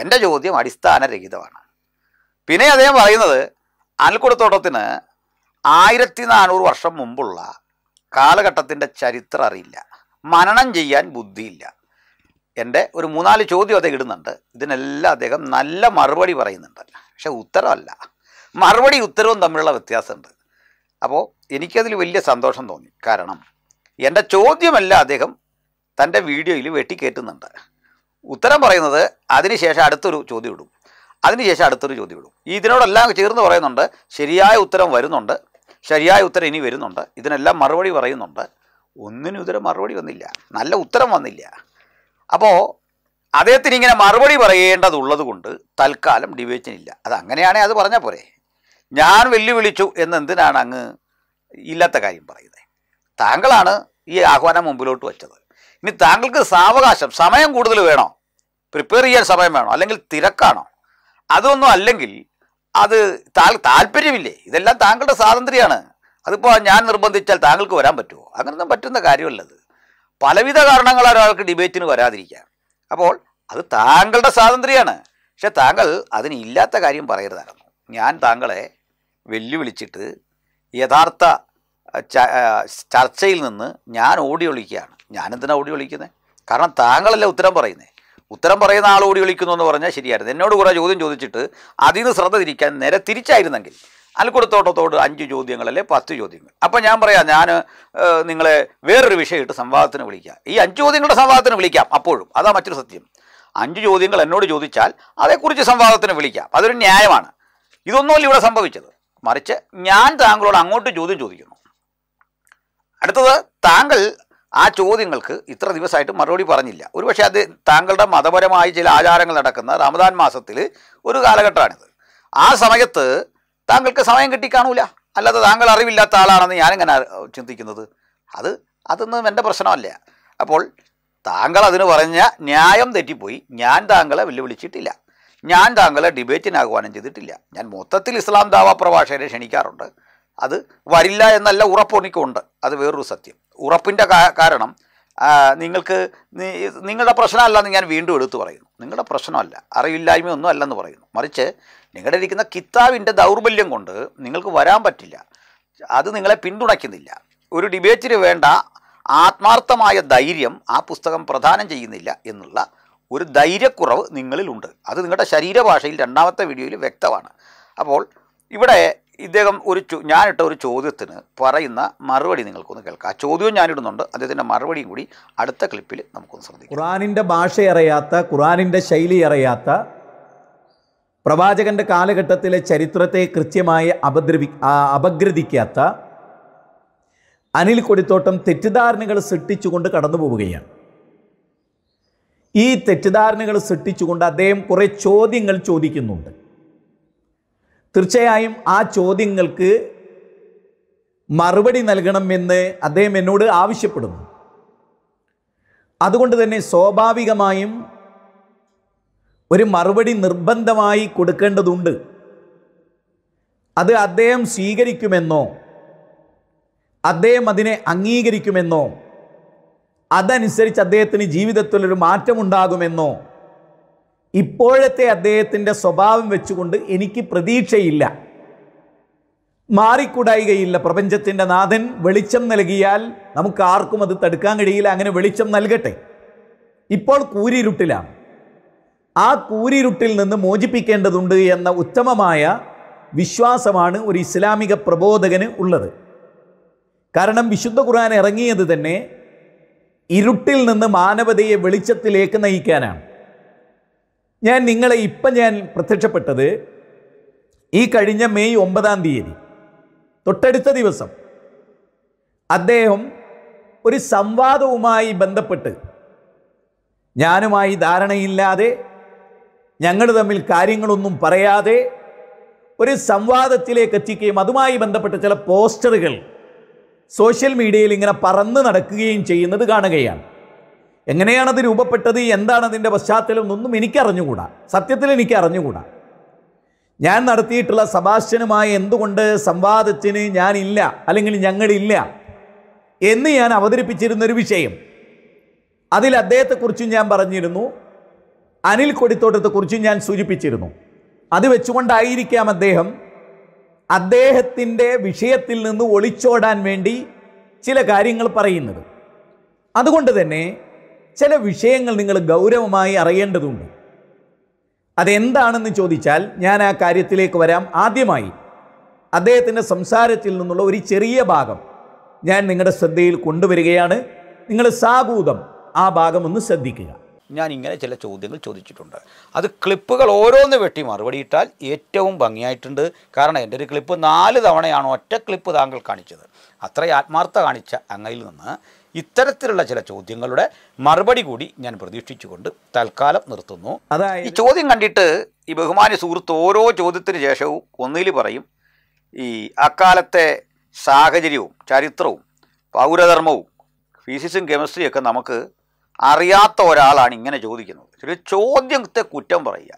എൻ്റെ ചോദ്യം അടിസ്ഥാനരഹിതമാണ് പിന്നെ അദ്ദേഹം പറയുന്നത് അൽക്കുടത്തോട്ടത്തിന് ആയിരത്തി നാനൂറ് വർഷം മുമ്പുള്ള കാലഘട്ടത്തിൻ്റെ ചരിത്രം അറിയില്ല മനനം ചെയ്യാൻ ബുദ്ധിയില്ല എൻ്റെ ഒരു മൂന്നാല് ചോദ്യം അദ്ദേഹം ഇടുന്നുണ്ട് ഇതിനെല്ലാം അദ്ദേഹം നല്ല മറുപടി പറയുന്നുണ്ട് പക്ഷെ ഉത്തരമല്ല മറുപടി ഉത്തരവും തമ്മിലുള്ള വ്യത്യാസമുണ്ട് അപ്പോൾ എനിക്കതിൽ വലിയ സന്തോഷം തോന്നി കാരണം എൻ്റെ ചോദ്യമല്ല അദ്ദേഹം തൻ്റെ വീഡിയോയിൽ വെട്ടിക്കയറ്റുന്നുണ്ട് ഉത്തരം പറയുന്നത് അതിനുശേഷം അടുത്തൊരു ചോദ്യം ഇടും അതിനുശേഷം അടുത്തൊരു ചോദ്യം ഇടും ഇതിനോടെല്ലാം ചേർന്ന് പറയുന്നുണ്ട് ശരിയായ ഉത്തരം വരുന്നുണ്ട് ശരിയായ ഉത്തരം ഇനി വരുന്നുണ്ട് ഇതിനെല്ലാം മറുപടി പറയുന്നുണ്ട് ഒന്നിനും ഇതുവരെ മറുപടി വന്നില്ല നല്ല ഉത്തരം വന്നില്ല അപ്പോൾ അദ്ദേഹത്തിന് ഇങ്ങനെ മറുപടി പറയേണ്ടതുള്ളത് കൊണ്ട് തൽക്കാലം ഡിവേഷനില്ല അത് അങ്ങനെയാണെങ്കിൽ അത് പറഞ്ഞാൽ പോരെ ഞാൻ വെല്ലുവിളിച്ചു എന്നെന്തിനാണ് അങ്ങ് ഇല്ലാത്ത കാര്യം പറയുന്നത് താങ്കളാണ് ഈ ആഹ്വാനം മുമ്പിലോട്ട് വെച്ചത് ഇനി താങ്കൾക്ക് സാവകാശം സമയം കൂടുതൽ വേണോ പ്രിപ്പയർ ചെയ്യാൻ സമയം വേണോ അല്ലെങ്കിൽ തിരക്കാണോ അതൊന്നും അല്ലെങ്കിൽ അത് താ താല്പര്യമില്ലേ ഇതെല്ലാം താങ്കളുടെ സ്വാതന്ത്ര്യമാണ് അതിപ്പോൾ ഞാൻ നിർബന്ധിച്ചാൽ താങ്കൾക്ക് വരാൻ പറ്റുമോ അങ്ങനൊന്നും പറ്റുന്ന കാര്യമല്ലത് പലവിധ കാരണങ്ങൾ ഒരാൾക്ക് ഡിബേറ്റിന് വരാതിരിക്കാം അപ്പോൾ അത് താങ്കളുടെ സ്വാതന്ത്ര്യമാണ് പക്ഷെ താങ്കൾ അതിനില്ലാത്ത കാര്യം പറയരുതായിരുന്നു ഞാൻ താങ്കളെ വെല്ലുവിളിച്ചിട്ട് യഥാർത്ഥ ചർച്ചയിൽ നിന്ന് ഞാൻ ഓടി ഒളിക്കുകയാണ് ഞാനെന്തിനാണ് ഓടി ഒളിക്കുന്നത് കാരണം താങ്കളല്ല ഉത്തരം പറയുന്നത് ഉത്തരം പറയുന്ന ആൾ ഓടി ഒളിക്കുന്നു എന്ന് പറഞ്ഞാൽ ശരിയായിരുന്നു എന്നോട് കുറേ ചോദ്യം ചോദിച്ചിട്ട് അതിൽ നിന്ന് ശ്രദ്ധ തിരിക്കാൻ നേരെ തിരിച്ചായിരുന്നെങ്കിൽ അൽക്കുടത്തോട്ടത്തോട് അഞ്ച് ചോദ്യങ്ങളല്ലേ പത്ത് ചോദ്യങ്ങൾ അപ്പോൾ ഞാൻ പറയാം ഞാൻ നിങ്ങളെ വേറൊരു വിഷയമായിട്ട് സംവാദത്തിന് വിളിക്കാം ഈ അഞ്ച് ചോദ്യങ്ങളുടെ സംവാദത്തിന് വിളിക്കാം അപ്പോഴും അതാ മറ്റൊരു സത്യം അഞ്ച് ചോദ്യങ്ങൾ എന്നോട് ചോദിച്ചാൽ അതേക്കുറിച്ച് സംവാദത്തിന് വിളിക്കാം അതൊരു ന്യായമാണ് ഇതൊന്നുമല്ല ഇവിടെ സംഭവിച്ചത് മറിച്ച് ഞാൻ താങ്കളോട് അങ്ങോട്ട് ചോദ്യം ചോദിക്കുന്നു അടുത്തത് താങ്കൾ ആ ചോദ്യങ്ങൾക്ക് ഇത്ര ദിവസമായിട്ട് മറുപടി പറഞ്ഞില്ല ഒരുപക്ഷെ അത് താങ്കളുടെ മതപരമായ ചില ആചാരങ്ങൾ നടക്കുന്ന റമദാൻ മാസത്തിൽ ഒരു കാലഘട്ടമാണിത് ആ സമയത്ത് താങ്കൾക്ക് സമയം കിട്ടി കാണൂല അല്ലാതെ താങ്കൾ അറിവില്ലാത്ത ആളാണെന്ന് ഞാനെങ്ങനെ ചിന്തിക്കുന്നത് അത് അതൊന്നും എൻ്റെ പ്രശ്നമല്ല അപ്പോൾ താങ്കൾ അതിന് പറഞ്ഞ ന്യായം തെറ്റിപ്പോയി ഞാൻ താങ്കളെ വെല്ലുവിളിച്ചിട്ടില്ല ഞാൻ താങ്കളെ ഡിബേറ്റിന് ആഹ്വാനം ചെയ്തിട്ടില്ല ഞാൻ മൊത്തത്തിൽ ഇസ്ലാം ദാവ പ്രഭാഷകരെ ക്ഷണിക്കാറുണ്ട് അത് വരില്ല എന്നല്ല ഉറപ്പൊനിക്കുണ്ട് അത് വേറൊരു സത്യം ഉറപ്പിൻ്റെ കാരണം നിങ്ങൾക്ക് നിങ്ങളുടെ പ്രശ്നമല്ലെന്ന് ഞാൻ വീണ്ടും എടുത്തു പറയുന്നു നിങ്ങളുടെ പ്രശ്നമല്ല അറിവില്ലായ്മയൊന്നും അല്ലെന്ന് പറയുന്നു മറിച്ച് നിങ്ങളുടെ ഇരിക്കുന്ന കിത്താവിൻ്റെ ദൗർബല്യം കൊണ്ട് നിങ്ങൾക്ക് വരാൻ പറ്റില്ല അത് നിങ്ങളെ പിന്തുണയ്ക്കുന്നില്ല ഒരു ഡിബേറ്റിന് വേണ്ട ആത്മാർത്ഥമായ ധൈര്യം ആ പുസ്തകം പ്രദാനം ചെയ്യുന്നില്ല എന്നുള്ള ഒരു ധൈര്യക്കുറവ് നിങ്ങളിലുണ്ട് അത് നിങ്ങളുടെ ശരീരഭാഷയിൽ രണ്ടാമത്തെ വീഡിയോയിൽ വ്യക്തമാണ് അപ്പോൾ ഇവിടെ ഇദ്ദേഹം ഒരു ഞാനിട്ട ഒരു ചോദ്യത്തിന് പറയുന്ന മറുപടി നിങ്ങൾക്കൊന്ന് കേൾക്കാം ആ ചോദ്യവും ഞാനിടുന്നുണ്ട് അദ്ദേഹത്തിൻ്റെ മറുപടിയും കൂടി അടുത്ത ക്ലിപ്പിൽ നമുക്കൊന്ന് ശ്രദ്ധിക്കാം ഖുറാനിൻ്റെ ഭാഷ അറിയാത്ത ഖുറാനിൻ്റെ ശൈലി അറിയാത്ത പ്രവാചകൻ്റെ കാലഘട്ടത്തിലെ ചരിത്രത്തെ കൃത്യമായി അപദ്രവി അപഗ്രഥിക്കാത്ത അനിൽ കൊടിത്തോട്ടം തെറ്റിദ്ധാരണകൾ സൃഷ്ടിച്ചുകൊണ്ട് കടന്നു പോവുകയാണ് ഈ തെറ്റിദ്ധാരണകൾ സൃഷ്ടിച്ചുകൊണ്ട് അദ്ദേഹം കുറേ ചോദ്യങ്ങൾ ചോദിക്കുന്നുണ്ട് തീർച്ചയായും ആ ചോദ്യങ്ങൾക്ക് മറുപടി നൽകണമെന്ന് അദ്ദേഹം എന്നോട് ആവശ്യപ്പെടുന്നു അതുകൊണ്ട് തന്നെ സ്വാഭാവികമായും ഒരു മറുപടി നിർബന്ധമായി കൊടുക്കേണ്ടതുണ്ട് അത് അദ്ദേഹം സ്വീകരിക്കുമെന്നോ അദ്ദേഹം അതിനെ അംഗീകരിക്കുമെന്നോ അതനുസരിച്ച് അദ്ദേഹത്തിന് ജീവിതത്തിലൊരു മാറ്റമുണ്ടാകുമെന്നോ ഇപ്പോഴത്തെ അദ്ദേഹത്തിൻ്റെ സ്വഭാവം വെച്ചുകൊണ്ട് എനിക്ക് പ്രതീക്ഷയില്ല മാറിക്കൂടായികയില്ല പ്രപഞ്ചത്തിൻ്റെ നാഥൻ വെളിച്ചം നൽകിയാൽ നമുക്ക് ആർക്കും അത് തടുക്കാൻ കഴിയില്ല അങ്ങനെ വെളിച്ചം നൽകട്ടെ ഇപ്പോൾ കൂരിരുട്ടിലാണ് ആ കൂരിരുട്ടിൽ നിന്ന് മോചിപ്പിക്കേണ്ടതുണ്ട് എന്ന ഉത്തമമായ വിശ്വാസമാണ് ഒരു ഇസ്ലാമിക പ്രബോധകന് ഉള്ളത് കാരണം വിശുദ്ധ ഖുർആൻ ഇറങ്ങിയത് തന്നെ ഇരുട്ടിൽ നിന്ന് മാനവതയെ വെളിച്ചത്തിലേക്ക് നയിക്കാനാണ് ഞാൻ നിങ്ങളെ ഇപ്പം ഞാൻ പ്രത്യക്ഷപ്പെട്ടത് ഈ കഴിഞ്ഞ മെയ് ഒമ്പതാം തീയതി തൊട്ടടുത്ത ദിവസം അദ്ദേഹം ഒരു സംവാദവുമായി ബന്ധപ്പെട്ട് ഞാനുമായി ധാരണയില്ലാതെ ഞങ്ങൾ തമ്മിൽ കാര്യങ്ങളൊന്നും പറയാതെ ഒരു സംവാദത്തിലേക്ക് എത്തിക്കുകയും അതുമായി ബന്ധപ്പെട്ട ചില പോസ്റ്ററുകൾ സോഷ്യൽ മീഡിയയിൽ ഇങ്ങനെ പറന്ന് നടക്കുകയും ചെയ്യുന്നത് കാണുകയാണ് എങ്ങനെയാണത് രൂപപ്പെട്ടത് എന്താണ് അതിൻ്റെ പശ്ചാത്തലം എന്നൊന്നും എനിക്കറിഞ്ഞുകൂടാ സത്യത്തിൽ എനിക്ക് അറിഞ്ഞുകൂടാ ഞാൻ നടത്തിയിട്ടുള്ള സബാസ്റ്റ്യനുമായി എന്തുകൊണ്ട് സംവാദത്തിന് ഞാനില്ല അല്ലെങ്കിൽ ഞങ്ങളില്ല എന്ന് ഞാൻ അവതരിപ്പിച്ചിരുന്ന ഒരു വിഷയം അതിൽ അദ്ദേഹത്തെക്കുറിച്ചും ഞാൻ പറഞ്ഞിരുന്നു അനിൽ കൊടിത്തോട്ടത്തെക്കുറിച്ചും ഞാൻ സൂചിപ്പിച്ചിരുന്നു അത് വെച്ചുകൊണ്ടായിരിക്കാം അദ്ദേഹം അദ്ദേഹത്തിൻ്റെ വിഷയത്തിൽ നിന്ന് ഒളിച്ചോടാൻ വേണ്ടി ചില കാര്യങ്ങൾ പറയുന്നത് അതുകൊണ്ട് തന്നെ ചില വിഷയങ്ങൾ നിങ്ങൾ ഗൗരവമായി അറിയേണ്ടതുണ്ട് അതെന്താണെന്ന് ചോദിച്ചാൽ ഞാൻ ആ കാര്യത്തിലേക്ക് വരാം ആദ്യമായി അദ്ദേഹത്തിൻ്റെ സംസാരത്തിൽ നിന്നുള്ള ഒരു ചെറിയ ഭാഗം ഞാൻ നിങ്ങളുടെ ശ്രദ്ധയിൽ കൊണ്ടുവരികയാണ് നിങ്ങൾ സാഭൂതം ആ ഭാഗം ഒന്ന് ശ്രദ്ധിക്കുക ഞാൻ ഇങ്ങനെ ചില ചോദ്യങ്ങൾ ചോദിച്ചിട്ടുണ്ട് അത് ക്ലിപ്പുകൾ ഓരോന്ന് വെട്ടി മറുപടിയിട്ടാൽ ഏറ്റവും ഭംഗിയായിട്ടുണ്ട് കാരണം എൻ്റെ ഒരു ക്ലിപ്പ് നാല് തവണയാണ് ഒറ്റ ക്ലിപ്പ് താങ്കൾ കാണിച്ചത് അത്ര ആത്മാർത്ഥ കാണിച്ച അങ്ങയിൽ നിന്ന് ഇത്തരത്തിലുള്ള ചില ചോദ്യങ്ങളുടെ മറുപടി കൂടി ഞാൻ പ്രതീക്ഷിച്ചുകൊണ്ട് തൽക്കാലം നിർത്തുന്നു അതായത് ഈ ചോദ്യം കണ്ടിട്ട് ഈ ബഹുമാന്യ സുഹൃത്ത് ഓരോ ചോദ്യത്തിന് ശേഷവും ഒന്നിൽ പറയും ഈ അക്കാലത്തെ സാഹചര്യവും ചരിത്രവും പൗരധർമ്മവും ഫിസിക്സും കെമിസ്ട്രിയൊക്കെ നമുക്ക് അറിയാത്ത ഒരാളാണ് ഇങ്ങനെ ചോദിക്കുന്നത് ഒരു ചോദ്യത്തെ കുറ്റം പറയുക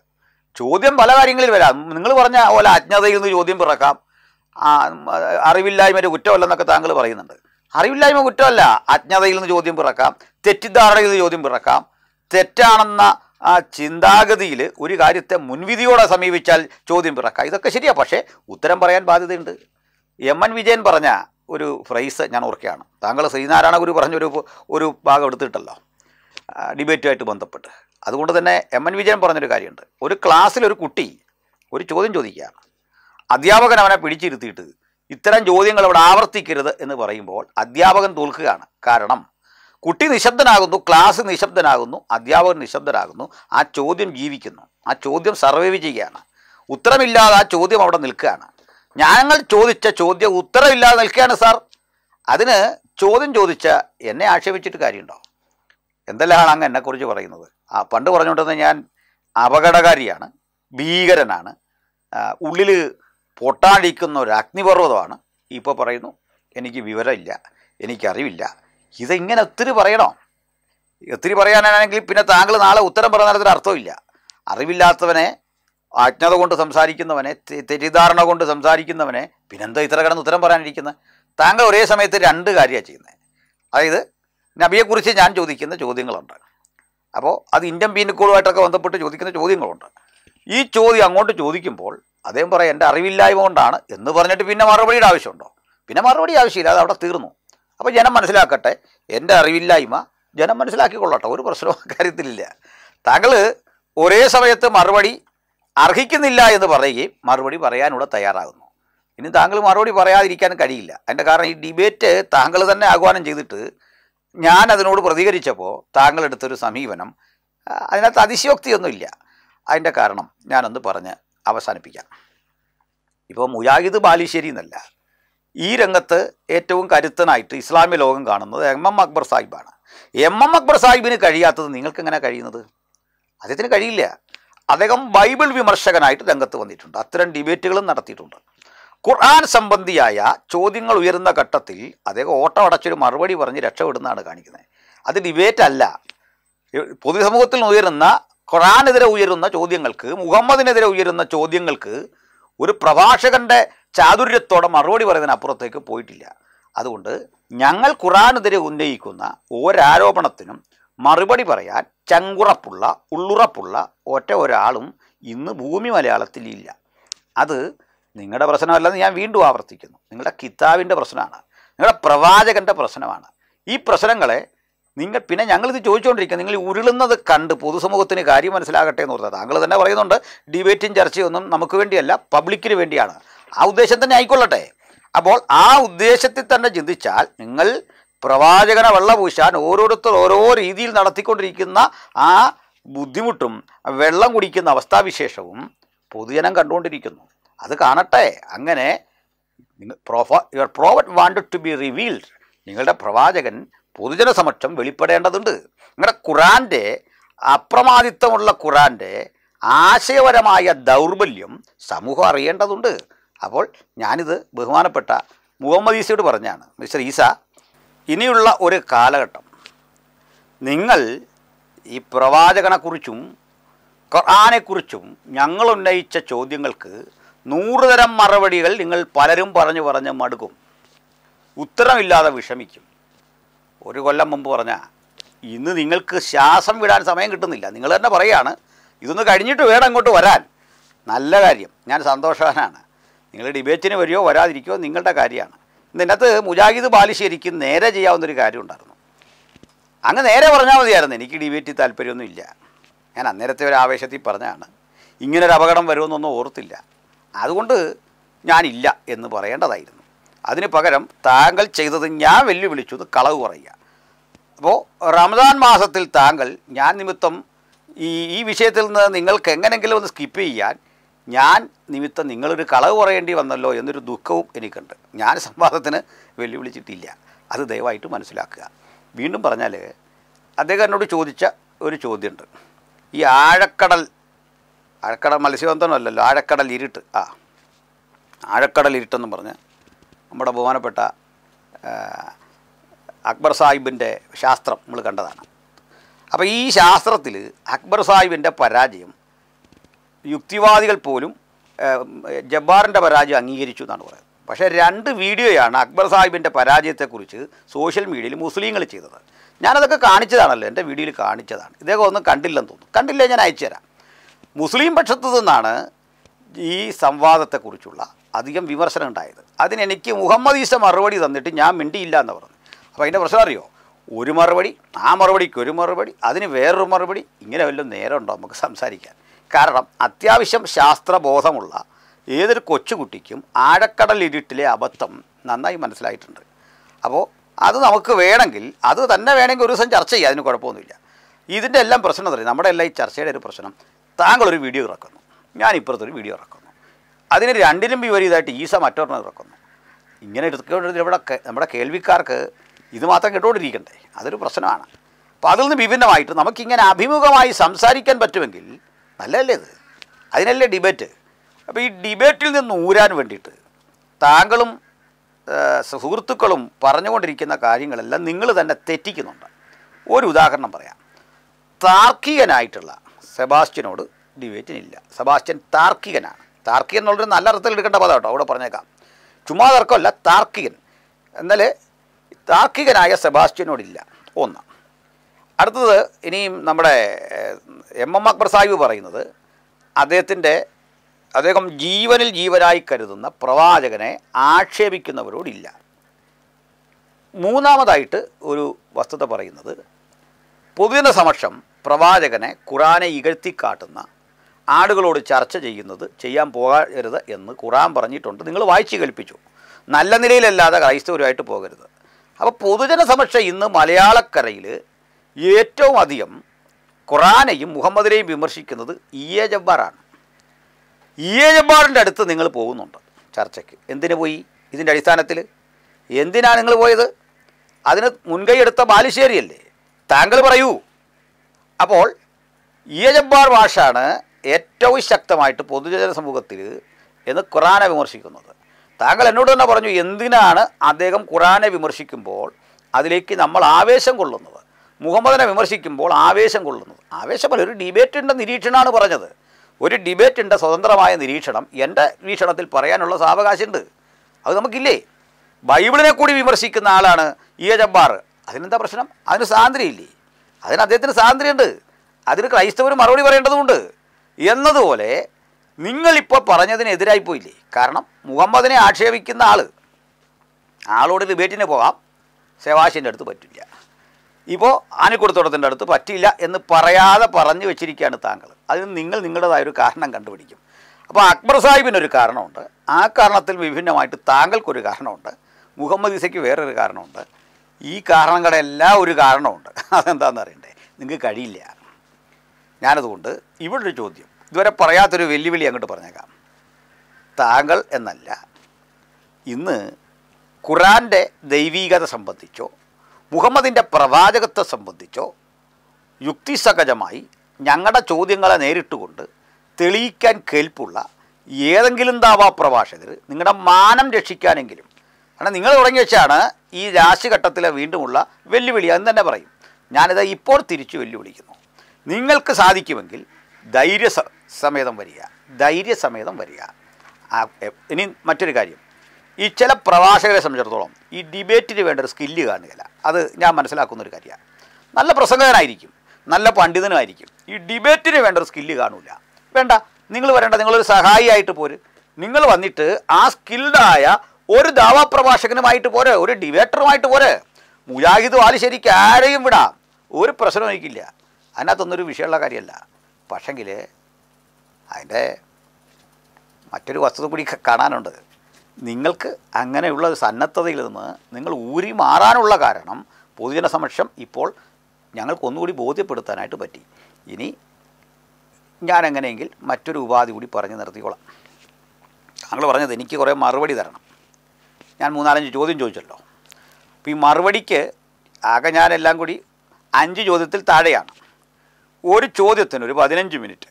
ചോദ്യം പല കാര്യങ്ങളിൽ വരാം നിങ്ങൾ പറഞ്ഞ പോലെ അജ്ഞതയിൽ നിന്ന് ചോദ്യം പിറക്കാം അറിവില്ലായ്മയുടെ കുറ്റമല്ലെന്നൊക്കെ താങ്കൾ പറയുന്നുണ്ട് അറിവില്ലായ്മ കുറ്റമല്ല അജ്ഞതയിൽ നിന്ന് ചോദ്യം പിറക്കാം തെറ്റിദ്ധാരണയിൽ നിന്ന് ചോദ്യം പിറക്കാം തെറ്റാണെന്ന ആ ചിന്താഗതിയിൽ ഒരു കാര്യത്തെ മുൻവിധിയോടെ സമീപിച്ചാൽ ചോദ്യം പിറക്കാം ഇതൊക്കെ ശരിയാണ് പക്ഷേ ഉത്തരം പറയാൻ ബാധ്യതയുണ്ട് എം എൻ വിജയൻ പറഞ്ഞ ഒരു ഫ്രൈസ് ഞാൻ ഓർക്കുകയാണ് താങ്കൾ ശ്രീനാരായണ ഗുരു പറഞ്ഞൊരു ഒരു ഭാഗം എടുത്തിട്ടല്ലോ ഡിബേറ്റുമായിട്ട് ബന്ധപ്പെട്ട് അതുകൊണ്ട് തന്നെ എം എൻ വിജയൻ പറഞ്ഞൊരു കാര്യമുണ്ട് ഒരു ക്ലാസ്സിൽ ഒരു കുട്ടി ഒരു ചോദ്യം ചോദിക്കുക അധ്യാപകൻ അവനെ പിടിച്ചിരുത്തിയിട്ട് ഇത്തരം ചോദ്യങ്ങൾ അവിടെ ആവർത്തിക്കരുത് എന്ന് പറയുമ്പോൾ അധ്യാപകൻ തോൽക്കുകയാണ് കാരണം കുട്ടി നിശബ്ദനാകുന്നു ക്ലാസ് നിശബ്ദനാകുന്നു അധ്യാപകൻ നിശബ്ദനാകുന്നു ആ ചോദ്യം ജീവിക്കുന്നു ആ ചോദ്യം സർവൈവ് ചെയ്യുകയാണ് ഉത്തരമില്ലാതെ ആ ചോദ്യം അവിടെ നിൽക്കുകയാണ് ഞങ്ങൾ ചോദിച്ച ചോദ്യം ഉത്തരമില്ലാതെ നിൽക്കുകയാണ് സാർ അതിന് ചോദ്യം ചോദിച്ച എന്നെ ആക്ഷേപിച്ചിട്ട് കാര്യമുണ്ടോ എന്തെല്ലാം അങ്ങ് എന്നെക്കുറിച്ച് പറയുന്നത് ആ പണ്ട് പറഞ്ഞുകൊണ്ടിരുന്ന ഞാൻ അപകടകാരിയാണ് ഭീകരനാണ് ഉള്ളിൽ പൊട്ടാടിക്കുന്ന ഒരു അഗ്നിപർവ്വതമാണ് ഇപ്പോൾ പറയുന്നു എനിക്ക് വിവരമില്ല എനിക്കറിവില്ല ഇതെങ്ങനെ ഒത്തിരി പറയണോ ഒത്തിരി പറയാനാണെങ്കിൽ പിന്നെ താങ്കൾ നാളെ ഉത്തരം പറയുന്നതിന് അർത്ഥമില്ല അറിവില്ലാത്തവനെ അജ്ഞത കൊണ്ട് സംസാരിക്കുന്നവനെ തെറ്റിദ്ധാരണ കൊണ്ട് സംസാരിക്കുന്നവനെ പിന്നെന്താ ഇത്ര കിടന്ന് ഉത്തരം പറയാനിരിക്കുന്നത് താങ്കൾ ഒരേ സമയത്ത് രണ്ട് കാര്യമാണ് ചെയ്യുന്നത് അതായത് നബിയെക്കുറിച്ച് ഞാൻ ചോദിക്കുന്ന ചോദ്യങ്ങളുണ്ട് അപ്പോൾ അത് ഇന്ത്യൻ പീനക്കോളുമായിട്ടൊക്കെ ബന്ധപ്പെട്ട് ചോദിക്കുന്ന ചോദ്യങ്ങളുണ്ട് ഈ ചോദ്യം അങ്ങോട്ട് ചോദിക്കുമ്പോൾ അദ്ദേഹം പറയാം എൻ്റെ അറിവില്ലായ്മ കൊണ്ടാണ് എന്ന് പറഞ്ഞിട്ട് പിന്നെ മറുപടിയുടെ ആവശ്യമുണ്ടോ പിന്നെ മറുപടി ആവശ്യമില്ല അത് അവിടെ തീർന്നു അപ്പോൾ ജനം മനസ്സിലാക്കട്ടെ എൻ്റെ അറിവില്ലായ്മ ജനം മനസ്സിലാക്കിക്കൊള്ളട്ടെ ഒരു പ്രശ്നവും കാര്യത്തിലില്ല താങ്കൾ ഒരേ സമയത്ത് മറുപടി അർഹിക്കുന്നില്ല എന്ന് പറയുകയും മറുപടി പറയാനിവിടെ തയ്യാറാകുന്നു ഇനി താങ്കൾ മറുപടി പറയാതിരിക്കാൻ കഴിയില്ല അതിൻ്റെ കാരണം ഈ ഡിബേറ്റ് താങ്കൾ തന്നെ ആഹ്വാനം ചെയ്തിട്ട് ഞാൻ അതിനോട് പ്രതികരിച്ചപ്പോൾ താങ്കൾ എടുത്തൊരു സമീപനം അതിനകത്ത് അതിശയോക്തിയൊന്നുമില്ല അതിൻ്റെ കാരണം ഞാനൊന്ന് പറഞ്ഞ് അവസാനിപ്പിക്കാം ഇപ്പോൾ മുജാഹിദ് ബാലിശ്ശേരി എന്നല്ല ഈ രംഗത്ത് ഏറ്റവും കരുത്തനായിട്ട് ഇസ്ലാമിക ലോകം കാണുന്നത് എം എം അക്ബർ സാഹിബാണ് എം എം അക്ബർ സാഹിബിന് കഴിയാത്തത് നിങ്ങൾക്ക് എങ്ങനെ കഴിയുന്നത് അദ്ദേഹത്തിന് കഴിയില്ല അദ്ദേഹം ബൈബിൾ വിമർശകനായിട്ട് രംഗത്ത് വന്നിട്ടുണ്ട് അത്തരം ഡിബേറ്റുകളും നടത്തിയിട്ടുണ്ട് ഖുർആൻ സംബന്ധിയായ ചോദ്യങ്ങൾ ഉയരുന്ന ഘട്ടത്തിൽ അദ്ദേഹം ഓട്ടം അടച്ചൊരു മറുപടി പറഞ്ഞ് രക്ഷപ്പെടുന്നതാണ് കാണിക്കുന്നത് അത് ഡിബേറ്റ് അല്ല പൊതുസമൂഹത്തിൽ ഉയരുന്ന ഖുർആാനെതിരെ ഉയരുന്ന ചോദ്യങ്ങൾക്ക് മുഹമ്മദിനെതിരെ ഉയരുന്ന ചോദ്യങ്ങൾക്ക് ഒരു പ്രഭാഷകന്റെ ചാതുര്യത്തോടെ മറുപടി പറയുന്നതിനപ്പുറത്തേക്ക് പോയിട്ടില്ല അതുകൊണ്ട് ഞങ്ങൾ ഖുറാനെതിരെ ഉന്നയിക്കുന്ന ഒരാരോപണത്തിനും മറുപടി പറയാൻ ചങ്കുറപ്പുള്ള ഉള്ളുറപ്പുള്ള ഒറ്റ ഒരാളും ഇന്ന് ഭൂമി മലയാളത്തിലില്ല അത് നിങ്ങളുടെ പ്രശ്നമല്ലെന്ന് ഞാൻ വീണ്ടും ആവർത്തിക്കുന്നു നിങ്ങളുടെ കിതാബിൻ്റെ പ്രശ്നമാണ് നിങ്ങളുടെ പ്രവാചകൻ്റെ പ്രശ്നമാണ് ഈ പ്രശ്നങ്ങളെ നിങ്ങൾ പിന്നെ ഞങ്ങളിത് ചോദിച്ചുകൊണ്ടിരിക്കുക നിങ്ങൾ ഉരുളുന്നത് കണ്ട് പൊതുസമൂഹത്തിന് കാര്യം മനസ്സിലാകട്ടെ എന്ന് പറഞ്ഞത് താങ്കൾ തന്നെ പറയുന്നുണ്ട് ഡിബേറ്റും ചർച്ചയൊന്നും നമുക്ക് വേണ്ടിയല്ല പബ്ലിക്കിന് വേണ്ടിയാണ് ആ ഉദ്ദേശം തന്നെ ആയിക്കൊള്ളട്ടെ അപ്പോൾ ആ ഉദ്ദേശത്തിൽ തന്നെ ചിന്തിച്ചാൽ നിങ്ങൾ പ്രവാചകനെ വെള്ളപൂശാൻ ഓരോരുത്തർ ഓരോ രീതിയിൽ നടത്തിക്കൊണ്ടിരിക്കുന്ന ആ ബുദ്ധിമുട്ടും വെള്ളം കുടിക്കുന്ന അവസ്ഥാവിശേഷവും പൊതുജനം കണ്ടുകൊണ്ടിരിക്കുന്നു അത് കാണട്ടെ അങ്ങനെ your prophet wanted to be revealed നിങ്ങളുടെ പ്രവാചകൻ പൊതുജന സമക്ഷം വെളിപ്പെടേണ്ടതുണ്ട് നിങ്ങളുടെ ഖുറാൻ്റെ അപ്രമാദിത്വമുള്ള ഖുറാൻ്റെ ആശയപരമായ ദൗർബല്യം സമൂഹം അറിയേണ്ടതുണ്ട് അപ്പോൾ ഞാനിത് ബഹുമാനപ്പെട്ട മുഹമ്മദ് ഈസയോട് പറഞ്ഞാണ് മിസ്റ്റർ ഈസ ഇനിയുള്ള ഒരു കാലഘട്ടം നിങ്ങൾ ഈ പ്രവാചകനെക്കുറിച്ചും ഖുർആാനെക്കുറിച്ചും ഞങ്ങൾ ഉന്നയിച്ച ചോദ്യങ്ങൾക്ക് നൂറുതരം മറുപടികൾ നിങ്ങൾ പലരും പറഞ്ഞു പറഞ്ഞ് മടുക്കും ഉത്തരമില്ലാതെ വിഷമിക്കും ഒരു കൊല്ലം മുമ്പ് പറഞ്ഞാൽ ഇന്ന് നിങ്ങൾക്ക് ശ്വാസം വിടാൻ സമയം കിട്ടുന്നില്ല നിങ്ങൾ തന്നെ പറയുകയാണ് ഇതൊന്ന് കഴിഞ്ഞിട്ട് വേണം അങ്ങോട്ട് വരാൻ നല്ല കാര്യം ഞാൻ സന്തോഷവാനാണ് നിങ്ങൾ ഡിബേറ്റിന് വരികയോ വരാതിരിക്കുകയോ നിങ്ങളുടെ കാര്യമാണ് ഇതിനകത്ത് മുജാഹിദ് ബാലിശ്ശേരിക്ക് നേരെ ചെയ്യാവുന്നൊരു കാര്യം ഉണ്ടായിരുന്നു അങ്ങ് നേരെ പറഞ്ഞാൽ മതിയായിരുന്നു എനിക്ക് ഡിബേറ്റിൽ താല്പര്യമൊന്നുമില്ല ഞാൻ അന്നേരത്തെ ഒരു ആവേശത്തിൽ പറഞ്ഞാണ് ഇങ്ങനൊരു അപകടം വരുമെന്നൊന്നും ഓർത്തില്ല അതുകൊണ്ട് ഞാനില്ല എന്ന് പറയേണ്ടതായിരുന്നു അതിന് പകരം താങ്കൾ ചെയ്തത് ഞാൻ വെല്ലുവിളിച്ചു എന്ന് കളവ് പറയുക അപ്പോൾ റമദാൻ മാസത്തിൽ താങ്കൾ ഞാൻ നിമിത്തം ഈ ഈ വിഷയത്തിൽ നിന്ന് നിങ്ങൾക്ക് എങ്ങനെങ്കിലും ഒന്ന് സ്കിപ്പ് ചെയ്യാൻ ഞാൻ നിമിത്തം നിങ്ങളൊരു കളവ് പറയേണ്ടി വന്നല്ലോ എന്നൊരു ദുഃഖവും എനിക്കുണ്ട് ഞാൻ സംവാദത്തിന് വെല്ലുവിളിച്ചിട്ടില്ല അത് ദയവായിട്ട് മനസ്സിലാക്കുക വീണ്ടും പറഞ്ഞാൽ അദ്ദേഹം എന്നോട് ചോദിച്ച ഒരു ചോദ്യമുണ്ട് ഈ ആഴക്കടൽ ആഴക്കടൽ അല്ലല്ലോ ആഴക്കടൽ ഇരുട്ട് ആ ആഴക്കടൽ ഇരുട്ടെന്ന് പറഞ്ഞ് നമ്മുടെ ബഹുമാനപ്പെട്ട അക്ബർ സാഹിബിൻ്റെ ശാസ്ത്രം നമ്മൾ കണ്ടതാണ് അപ്പോൾ ഈ ശാസ്ത്രത്തിൽ അക്ബർ സാഹിബിൻ്റെ പരാജയം യുക്തിവാദികൾ പോലും ജബ്ബാറിൻ്റെ പരാജയം അംഗീകരിച്ചു എന്നാണ് പറയുന്നത് പക്ഷേ രണ്ട് വീഡിയോയാണ് അക്ബർ സാഹിബിൻ്റെ പരാജയത്തെക്കുറിച്ച് സോഷ്യൽ മീഡിയയിൽ മുസ്ലിങ്ങൾ ചെയ്തത് ഞാനതൊക്കെ കാണിച്ചതാണല്ലോ എൻ്റെ വീഡിയോയിൽ കാണിച്ചതാണ് ഇതൊക്കെ ഒന്നും കണ്ടില്ലെന്ന് തോന്നുന്നു കണ്ടില്ലേ ഞാൻ അയച്ചു തരാം മുസ്ലിം പക്ഷത്തു നിന്നാണ് ഈ സംവാദത്തെക്കുറിച്ചുള്ള അധികം വിമർശനം ഉണ്ടായത് അതിനെനിക്ക് മുഹമ്മദ് ഈസ മറുപടി തന്നിട്ട് ഞാൻ മിണ്ടിയില്ല എന്ന് പറഞ്ഞു അപ്പോൾ അതിൻ്റെ പ്രശ്നം അറിയോ ഒരു മറുപടി ആ മറുപടിക്ക് ഒരു മറുപടി അതിന് വേറൊരു മറുപടി ഇങ്ങനെ വല്ലതും ഉണ്ടോ നമുക്ക് സംസാരിക്കാൻ കാരണം അത്യാവശ്യം ശാസ്ത്രബോധമുള്ള ഏതൊരു കൊച്ചുകുട്ടിക്കും ആഴക്കടൽ ഇരുട്ടിലെ അബദ്ധം നന്നായി മനസ്സിലായിട്ടുണ്ട് അപ്പോൾ അത് നമുക്ക് വേണമെങ്കിൽ അത് തന്നെ വേണമെങ്കിൽ ഒരു ദിവസം ചർച്ച ചെയ്യുക അതിന് കുഴപ്പമൊന്നുമില്ല ഇതിൻ്റെ എല്ലാം പ്രശ്നം അറിയാം നമ്മുടെ എല്ലാം ഈ ചർച്ചയുടെ ഒരു പ്രശ്നം താങ്കളൊരു വീഡിയോ ഇറക്കുന്നു ഞാൻ ഇപ്പുറത്തൊരു വീഡിയോ ഇറക്കുന്നു അതിന് രണ്ടിലും വിപരീതമായിട്ട് ഈസ മറ്റൊരെണ്ണം ഇറക്കുന്നു ഇങ്ങനെ ഇറക്കിക്കൊണ്ടിരുന്ന ഇവിടെ നമ്മുടെ കേൾവിക്കാർക്ക് ഇത് മാത്രം കേട്ടുകൊണ്ടിരിക്കണ്ടേ അതൊരു പ്രശ്നമാണ് അപ്പോൾ അതിൽ നിന്ന് വിഭിന്നമായിട്ട് നമുക്കിങ്ങനെ അഭിമുഖമായി സംസാരിക്കാൻ പറ്റുമെങ്കിൽ നല്ലതല്ലേ ഇത് അതിനല്ലേ ഡിബേറ്റ് അപ്പോൾ ഈ ഡിബേറ്റിൽ നിന്ന് ഊരാൻ വേണ്ടിയിട്ട് താങ്കളും സുഹൃത്തുക്കളും പറഞ്ഞുകൊണ്ടിരിക്കുന്ന കാര്യങ്ങളെല്ലാം നിങ്ങൾ തന്നെ തെറ്റിക്കുന്നുണ്ട് ഒരു ഉദാഹരണം പറയാം താർക്കികനായിട്ടുള്ള സെബാസ്റ്റ്യനോട് ഡിബേറ്റിനില്ല സെബാസ്റ്റ്യൻ താർക്കികനാണ് താർക്കികൻ എന്നുള്ളൊരു നല്ല അർത്ഥത്തിൽ എടുക്കേണ്ട പദം കേട്ടോ അവിടെ പറഞ്ഞേക്കാം ചുമ്മാ തർക്കമല്ല താർക്കികൻ എന്നാൽ താർക്കികനായ സെബാസ്റ്റ്യനോടില്ല ഒന്ന് അടുത്തത് ഇനിയും നമ്മുടെ എം എം അക്ബർ സാഹിബ് പറയുന്നത് അദ്ദേഹത്തിൻ്റെ അദ്ദേഹം ജീവനിൽ ജീവനായി കരുതുന്ന പ്രവാചകനെ ആക്ഷേപിക്കുന്നവരോടില്ല മൂന്നാമതായിട്ട് ഒരു വസ്തുത പറയുന്നത് പൊതുവിൻ്റെ സമക്ഷം പ്രവാചകനെ ഖുറാനെ ഇകഴ്ത്തിക്കാട്ടുന്ന ആടുകളോട് ചർച്ച ചെയ്യുന്നത് ചെയ്യാൻ പോകരുത് എന്ന് ഖുറാൻ പറഞ്ഞിട്ടുണ്ട് നിങ്ങൾ വായിച്ചു കേൾപ്പിച്ചു നല്ല നിലയിലല്ലാതെ ക്രൈസ്തവരുമായിട്ട് പോകരുത് അപ്പോൾ പൊതുജന സമക്ഷ ഇന്ന് മലയാളക്കരയിൽ ഏറ്റവും അധികം ഖുറാനെയും മുഹമ്മദിനെയും വിമർശിക്കുന്നത് ഇ എ ജബ്ബാറാണ് ഇ എ ജബ്ബാറിൻ്റെ അടുത്ത് നിങ്ങൾ പോകുന്നുണ്ട് ചർച്ചയ്ക്ക് എന്തിനു പോയി ഇതിൻ്റെ അടിസ്ഥാനത്തിൽ എന്തിനാണ് നിങ്ങൾ പോയത് അതിന് മുൻകൈ എടുത്ത ബാലുശ്ശേരിയല്ലേ താങ്കൾ പറയൂ അപ്പോൾ ഇയജബ്ബാർ ഭാഷയാണ് ഏറ്റവും ശക്തമായിട്ട് പൊതുജന സമൂഹത്തിൽ എന്ന് ഖുറാനെ വിമർശിക്കുന്നത് താങ്കൾ എന്നോട് തന്നെ പറഞ്ഞു എന്തിനാണ് അദ്ദേഹം ഖുറാനെ വിമർശിക്കുമ്പോൾ അതിലേക്ക് നമ്മൾ ആവേശം കൊള്ളുന്നത് മുഹമ്മദിനെ വിമർശിക്കുമ്പോൾ ആവേശം കൊള്ളുന്നത് ആവേശമല്ല ഒരു ഡിബേറ്റിൻ്റെ നിരീക്ഷണമാണ് പറഞ്ഞത് ഒരു ഡിബേറ്റിൻ്റെ സ്വതന്ത്രമായ നിരീക്ഷണം എൻ്റെ വീക്ഷണത്തിൽ പറയാനുള്ള സാവകാശമുണ്ട് അത് നമുക്കില്ലേ ബൈബിളിനെ കൂടി വിമർശിക്കുന്ന ആളാണ് ഈ ജബ്ബാർ അതിനെന്താ പ്രശ്നം അതിന് സ്വാതന്ത്ര്യമില്ലേ അതിന് അദ്ദേഹത്തിന് സ്വാതന്ത്ര്യമുണ്ട് അതിന് ക്രൈസ്തവർ മറുപടി പറയേണ്ടതുണ്ട് എന്നതുപോലെ നിങ്ങളിപ്പോൾ പറഞ്ഞതിനെതിരായി പോയില്ലേ കാരണം മുഹമ്മദിനെ ആക്ഷേപിക്കുന്ന ആൾ ആളോട് ഡിബേറ്റിന് പോകാം സെവാശിൻ്റെ അടുത്ത് പറ്റില്ല ഇപ്പോൾ ആനക്കൊടുത്തോടത്തിൻ്റെ അടുത്ത് പറ്റില്ല എന്ന് പറയാതെ പറഞ്ഞു വെച്ചിരിക്കുകയാണ് താങ്കൾ അതിന് നിങ്ങൾ നിങ്ങളുടേതായ ഒരു കാരണം കണ്ടുപിടിക്കും അപ്പോൾ അക്ബർ സാഹിബിനൊരു കാരണമുണ്ട് ആ കാരണത്തിൽ വിഭിന്നമായിട്ട് താങ്കൾക്കൊരു കാരണമുണ്ട് മുഹമ്മദ് ഇസയ്ക്ക് വേറൊരു കാരണമുണ്ട് ഈ കാരണങ്ങളുടെ എല്ലാം ഒരു കാരണമുണ്ട് അതെന്താണെന്ന് അറിയണ്ടേ നിങ്ങൾക്ക് കഴിയില്ല ഞാനതുകൊണ്ട് ഇവിടെ ഒരു ചോദ്യം ഇതുവരെ പറയാത്തൊരു വെല്ലുവിളി അങ്ങോട്ട് പറഞ്ഞേക്കാം താങ്കൾ എന്നല്ല ഇന്ന് ഖുറാൻ്റെ ദൈവീകത സംബന്ധിച്ചോ മുഹമ്മദിൻ്റെ പ്രവാചകത്തെ സംബന്ധിച്ചോ യുക്തിസഹജമായി ഞങ്ങളുടെ ചോദ്യങ്ങളെ നേരിട്ടുകൊണ്ട് തെളിയിക്കാൻ കേൾപ്പുള്ള ഏതെങ്കിലും ദാവാ പ്രഭാഷകർ നിങ്ങളുടെ മാനം രക്ഷിക്കാനെങ്കിലും കാരണം നിങ്ങൾ തുടങ്ങി വെച്ചാണ് ഈ രാശിഘട്ടത്തിലെ വീണ്ടുമുള്ള വെല്ലുവിളി എന്ന് തന്നെ പറയും ഞാനിത് ഇപ്പോൾ തിരിച്ചു വെല്ലുവിളിക്കുന്നു നിങ്ങൾക്ക് സാധിക്കുമെങ്കിൽ ധൈര്യ സമേതം വരിക ധൈര്യസമേതം വരിക ഇനി മറ്റൊരു കാര്യം ഈ ചില പ്രഭാഷകരെ സംബന്ധിച്ചിടത്തോളം ഈ ഡിബേറ്റിന് വേണ്ട ഒരു സ്കില്ല് കാണുകയില്ല അത് ഞാൻ മനസ്സിലാക്കുന്നൊരു കാര്യമാണ് നല്ല പ്രസംഗകനായിരിക്കും നല്ല പണ്ഡിതനുമായിരിക്കും ഈ ഡിബേറ്റിന് വേണ്ട ഒരു സ്കില്ല് കാണില്ല വേണ്ട നിങ്ങൾ വരേണ്ട നിങ്ങളൊരു സഹായിയായിട്ട് പോര് നിങ്ങൾ വന്നിട്ട് ആ സ്കിൽഡായ ഒരു പ്രഭാഷകനുമായിട്ട് പോരെ ഒരു ഡിബേറ്ററുമായിട്ട് പോരെ മുജാഹിദ് ശരിക്ക് ആരെയും വിടാം ഒരു പ്രശ്നം എനിക്കില്ല അതിനകത്തൊന്നൊരു വിഷയമുള്ള കാര്യമല്ല പക്ഷെങ്കിൽ അതിൻ്റെ മറ്റൊരു വസ്തുത കൂടി കാണാനുണ്ട് നിങ്ങൾക്ക് അങ്ങനെയുള്ള സന്നദ്ധതയിൽ നിന്ന് നിങ്ങൾ ഊരി മാറാനുള്ള കാരണം പൊതുജനസമക്ഷം ഇപ്പോൾ ഞങ്ങൾക്ക് ഒന്നുകൂടി ബോധ്യപ്പെടുത്താനായിട്ട് പറ്റി ഇനി ഞാനെങ്ങനെയെങ്കിൽ മറ്റൊരു ഉപാധി കൂടി പറഞ്ഞു നിർത്തിക്കോളാം താങ്കൾ പറഞ്ഞത് എനിക്ക് കുറേ മറുപടി തരണം ഞാൻ മൂന്നാലഞ്ച് ചോദ്യം ചോദിച്ചല്ലോ അപ്പോൾ ഈ മറുപടിക്ക് ആകെ ഞാനെല്ലാം കൂടി അഞ്ച് ചോദ്യത്തിൽ താഴെയാണ് ഒരു ചോദ്യത്തിന് ഒരു പതിനഞ്ച് മിനിറ്റ്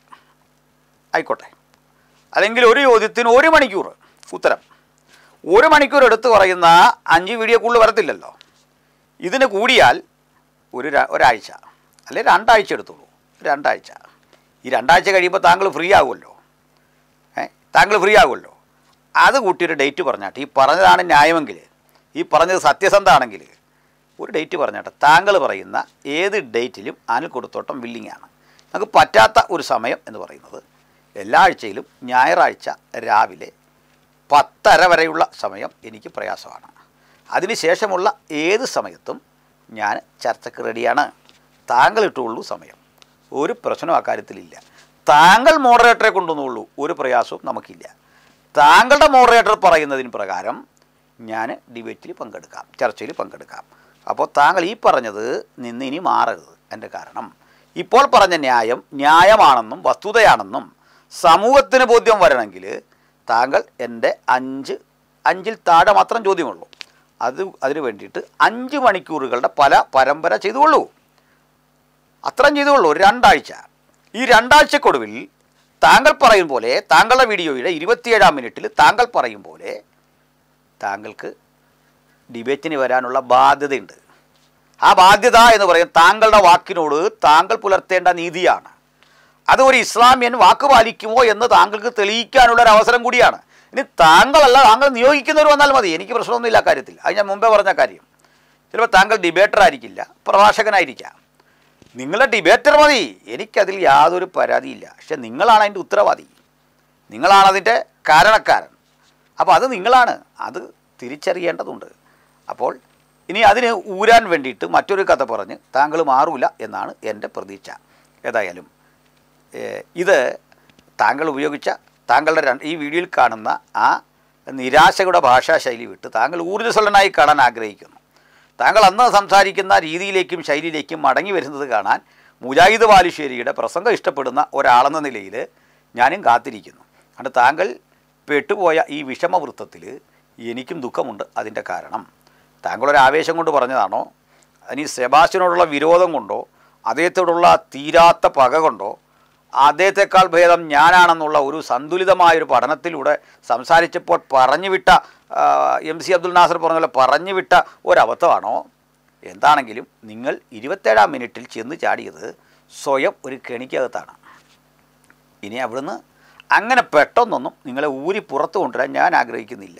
ആയിക്കോട്ടെ അല്ലെങ്കിൽ ഒരു ചോദ്യത്തിന് ഒരു മണിക്കൂർ ഉത്തരം ഒരു മണിക്കൂർ എടുത്ത് പറയുന്ന അഞ്ച് വീഡിയോ കൂടുതൽ വരത്തില്ലല്ലോ ഇതിന് കൂടിയാൽ ഒരു ഒരാഴ്ച അല്ലെ രണ്ടാഴ്ച എടുത്തോളൂ രണ്ടാഴ്ച ഈ രണ്ടാഴ്ച കഴിയുമ്പോൾ താങ്കൾ ഫ്രീ ആകുമല്ലോ ഏ താങ്കൾ ഫ്രീ ആകുമല്ലോ അത് കൂട്ടിയൊരു ഡേറ്റ് പറഞ്ഞാട്ടെ ഈ പറഞ്ഞതാണ് ന്യായമെങ്കിൽ ഈ പറഞ്ഞത് സത്യസന്ധമാണെങ്കിൽ ഒരു ഡേറ്റ് പറഞ്ഞാട്ടെ താങ്കൾ പറയുന്ന ഏത് ഡേറ്റിലും കൊടുത്തോട്ടം വില്ലിങ്ങാണ് നമുക്ക് പറ്റാത്ത ഒരു സമയം എന്ന് പറയുന്നത് എല്ലാ ആഴ്ചയിലും ഞായറാഴ്ച രാവിലെ പത്തര വരെയുള്ള സമയം എനിക്ക് പ്രയാസമാണ് അതിനുശേഷമുള്ള ഏത് സമയത്തും ഞാൻ ചർച്ചയ്ക്ക് റെഡിയാണ് താങ്കൾ ഇട്ടുള്ളൂ സമയം ഒരു പ്രശ്നം അക്കാര്യത്തിലില്ല താങ്കൾ മോഡറേറ്ററെ കൊണ്ടുവന്നുള്ളൂ ഒരു പ്രയാസവും നമുക്കില്ല താങ്കളുടെ മോഡറേറ്റർ പറയുന്നതിന് പ്രകാരം ഞാൻ ഡിബേറ്റിൽ പങ്കെടുക്കാം ചർച്ചയിൽ പങ്കെടുക്കാം അപ്പോൾ താങ്കൾ ഈ പറഞ്ഞത് നിന്ന് ഇനി മാറരുത് എൻ്റെ കാരണം ഇപ്പോൾ പറഞ്ഞ ന്യായം ന്യായമാണെന്നും വസ്തുതയാണെന്നും സമൂഹത്തിന് ബോധ്യം വരണമെങ്കിൽ താങ്കൾ എൻ്റെ അഞ്ച് അഞ്ചിൽ താഴെ മാത്രം ചോദ്യമുള്ളൂ അത് അതിന് വേണ്ടിയിട്ട് അഞ്ച് മണിക്കൂറുകളുടെ പല പരമ്പര ചെയ്തുകൊള്ളൂ അത്രയും ചെയ്തുകൊള്ളൂ രണ്ടാഴ്ച ഈ രണ്ടാഴ്ചക്കൊടുവിൽ താങ്കൾ പറയും പോലെ താങ്കളുടെ വീഡിയോയുടെ ഇരുപത്തിയേഴാം മിനിറ്റിൽ താങ്കൾ പറയും പോലെ താങ്കൾക്ക് ഡിബേറ്റിന് വരാനുള്ള ബാധ്യതയുണ്ട് ആ ബാധ്യത എന്ന് പറയും താങ്കളുടെ വാക്കിനോട് താങ്കൾ പുലർത്തേണ്ട നീതിയാണ് അത് ഒരു ഇസ്ലാമിയൻ വാക്ക് പാലിക്കുമോ എന്ന് താങ്കൾക്ക് തെളിയിക്കാനുള്ള ഒരു അവസരം കൂടിയാണ് ഇനി താങ്കളല്ല താങ്കൾ നിയോഗിക്കുന്നവർ വന്നാൽ മതി എനിക്ക് പ്രശ്നമൊന്നുമില്ല കാര്യത്തിൽ അത് ഞാൻ മുമ്പേ പറഞ്ഞ കാര്യം ചിലപ്പോൾ താങ്കൾ ഡിബേറ്റർ ആയിരിക്കില്ല പ്രഭാഷകനായിരിക്കാം നിങ്ങളെ ഡിബേറ്റർ മതി എനിക്കതിൽ യാതൊരു പരാതിയില്ല പക്ഷെ നിങ്ങളാണ് അതിൻ്റെ ഉത്തരവാദി നിങ്ങളാണ് അതിൻ്റെ കാരണക്കാരൻ അപ്പോൾ അത് നിങ്ങളാണ് അത് തിരിച്ചറിയേണ്ടതുണ്ട് അപ്പോൾ ഇനി അതിന് ഊരാൻ വേണ്ടിയിട്ട് മറ്റൊരു കഥ പറഞ്ഞ് താങ്കൾ മാറൂല എന്നാണ് എൻ്റെ പ്രതീക്ഷ ഏതായാലും ഇത് താങ്കൾ ഉപയോഗിച്ച താങ്കളുടെ രണ്ട് ഈ വീഡിയോയിൽ കാണുന്ന ആ നിരാശയുടെ ഭാഷാശൈലി വിട്ട് താങ്കൾ ഊർജ്ജസ്വലനായി കാണാൻ ആഗ്രഹിക്കുന്നു താങ്കൾ അന്ന് സംസാരിക്കുന്ന രീതിയിലേക്കും ശൈലിയിലേക്കും മടങ്ങി വരുന്നത് കാണാൻ മുജാഹിദ് ബാലുശ്ശേരിയുടെ പ്രസംഗം ഇഷ്ടപ്പെടുന്ന ഒരാളെന്ന നിലയിൽ ഞാനും കാത്തിരിക്കുന്നു അതുകൊണ്ട് താങ്കൾ പെട്ടുപോയ ഈ വിഷമവൃത്തത്തിൽ എനിക്കും ദുഃഖമുണ്ട് അതിൻ്റെ കാരണം താങ്കളൊരാവേശം കൊണ്ട് പറഞ്ഞതാണോ അതിന് സെബാസ്റ്റിനോടുള്ള വിരോധം കൊണ്ടോ അദ്ദേഹത്തോടുള്ള തീരാത്ത പക കൊണ്ടോ അദ്ദേഹത്തെക്കാൾ ഭേദം ഞാനാണെന്നുള്ള ഒരു ഒരു പഠനത്തിലൂടെ സംസാരിച്ചപ്പോൾ പറഞ്ഞുവിട്ട എം സി അബ്ദുൽ നാസർ പറഞ്ഞ പറഞ്ഞുവിട്ട ഒരബദ്ധമാണോ എന്താണെങ്കിലും നിങ്ങൾ ഇരുപത്തേഴാം മിനിറ്റിൽ ചെന്ന് ചാടിയത് സ്വയം ഒരു കെണിക്കകത്താണ് ഇനി അവിടുന്ന് അങ്ങനെ പെട്ടെന്നൊന്നും നിങ്ങളെ ഊരി പുറത്തു കൊണ്ടുവരാൻ ഞാൻ ആഗ്രഹിക്കുന്നില്ല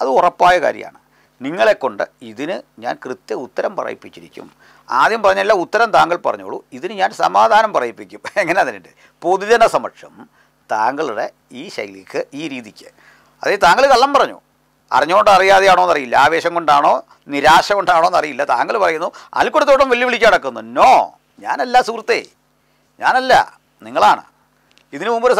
അത് ഉറപ്പായ കാര്യമാണ് നിങ്ങളെ കൊണ്ട് ഇതിന് ഞാൻ കൃത്യ ഉത്തരം പറയിപ്പിച്ചിരിക്കും ആദ്യം പറഞ്ഞല്ല ഉത്തരം താങ്കൾ പറഞ്ഞോളൂ ഇതിന് ഞാൻ സമാധാനം പറയിപ്പിക്കും എങ്ങനെ അതിനുണ്ട് പൊതുജന സമക്ഷം താങ്കളുടെ ഈ ശൈലിക്ക് ഈ രീതിക്ക് അതായത് താങ്കൾ കള്ളം പറഞ്ഞു അറിഞ്ഞുകൊണ്ട് അറിയാതെയാണോ എന്നറിയില്ല ആവേശം കൊണ്ടാണോ നിരാശ കൊണ്ടാണോ എന്നറിയില്ല താങ്കൾ പറയുന്നു അൽക്കുടത്തോട്ടം വെല്ലുവിളിച്ച് നടക്കുന്നു നോ ഞാനല്ല സുഹൃത്തേ ഞാനല്ല നിങ്ങളാണ് ഇതിനു മുമ്പ് ഒരു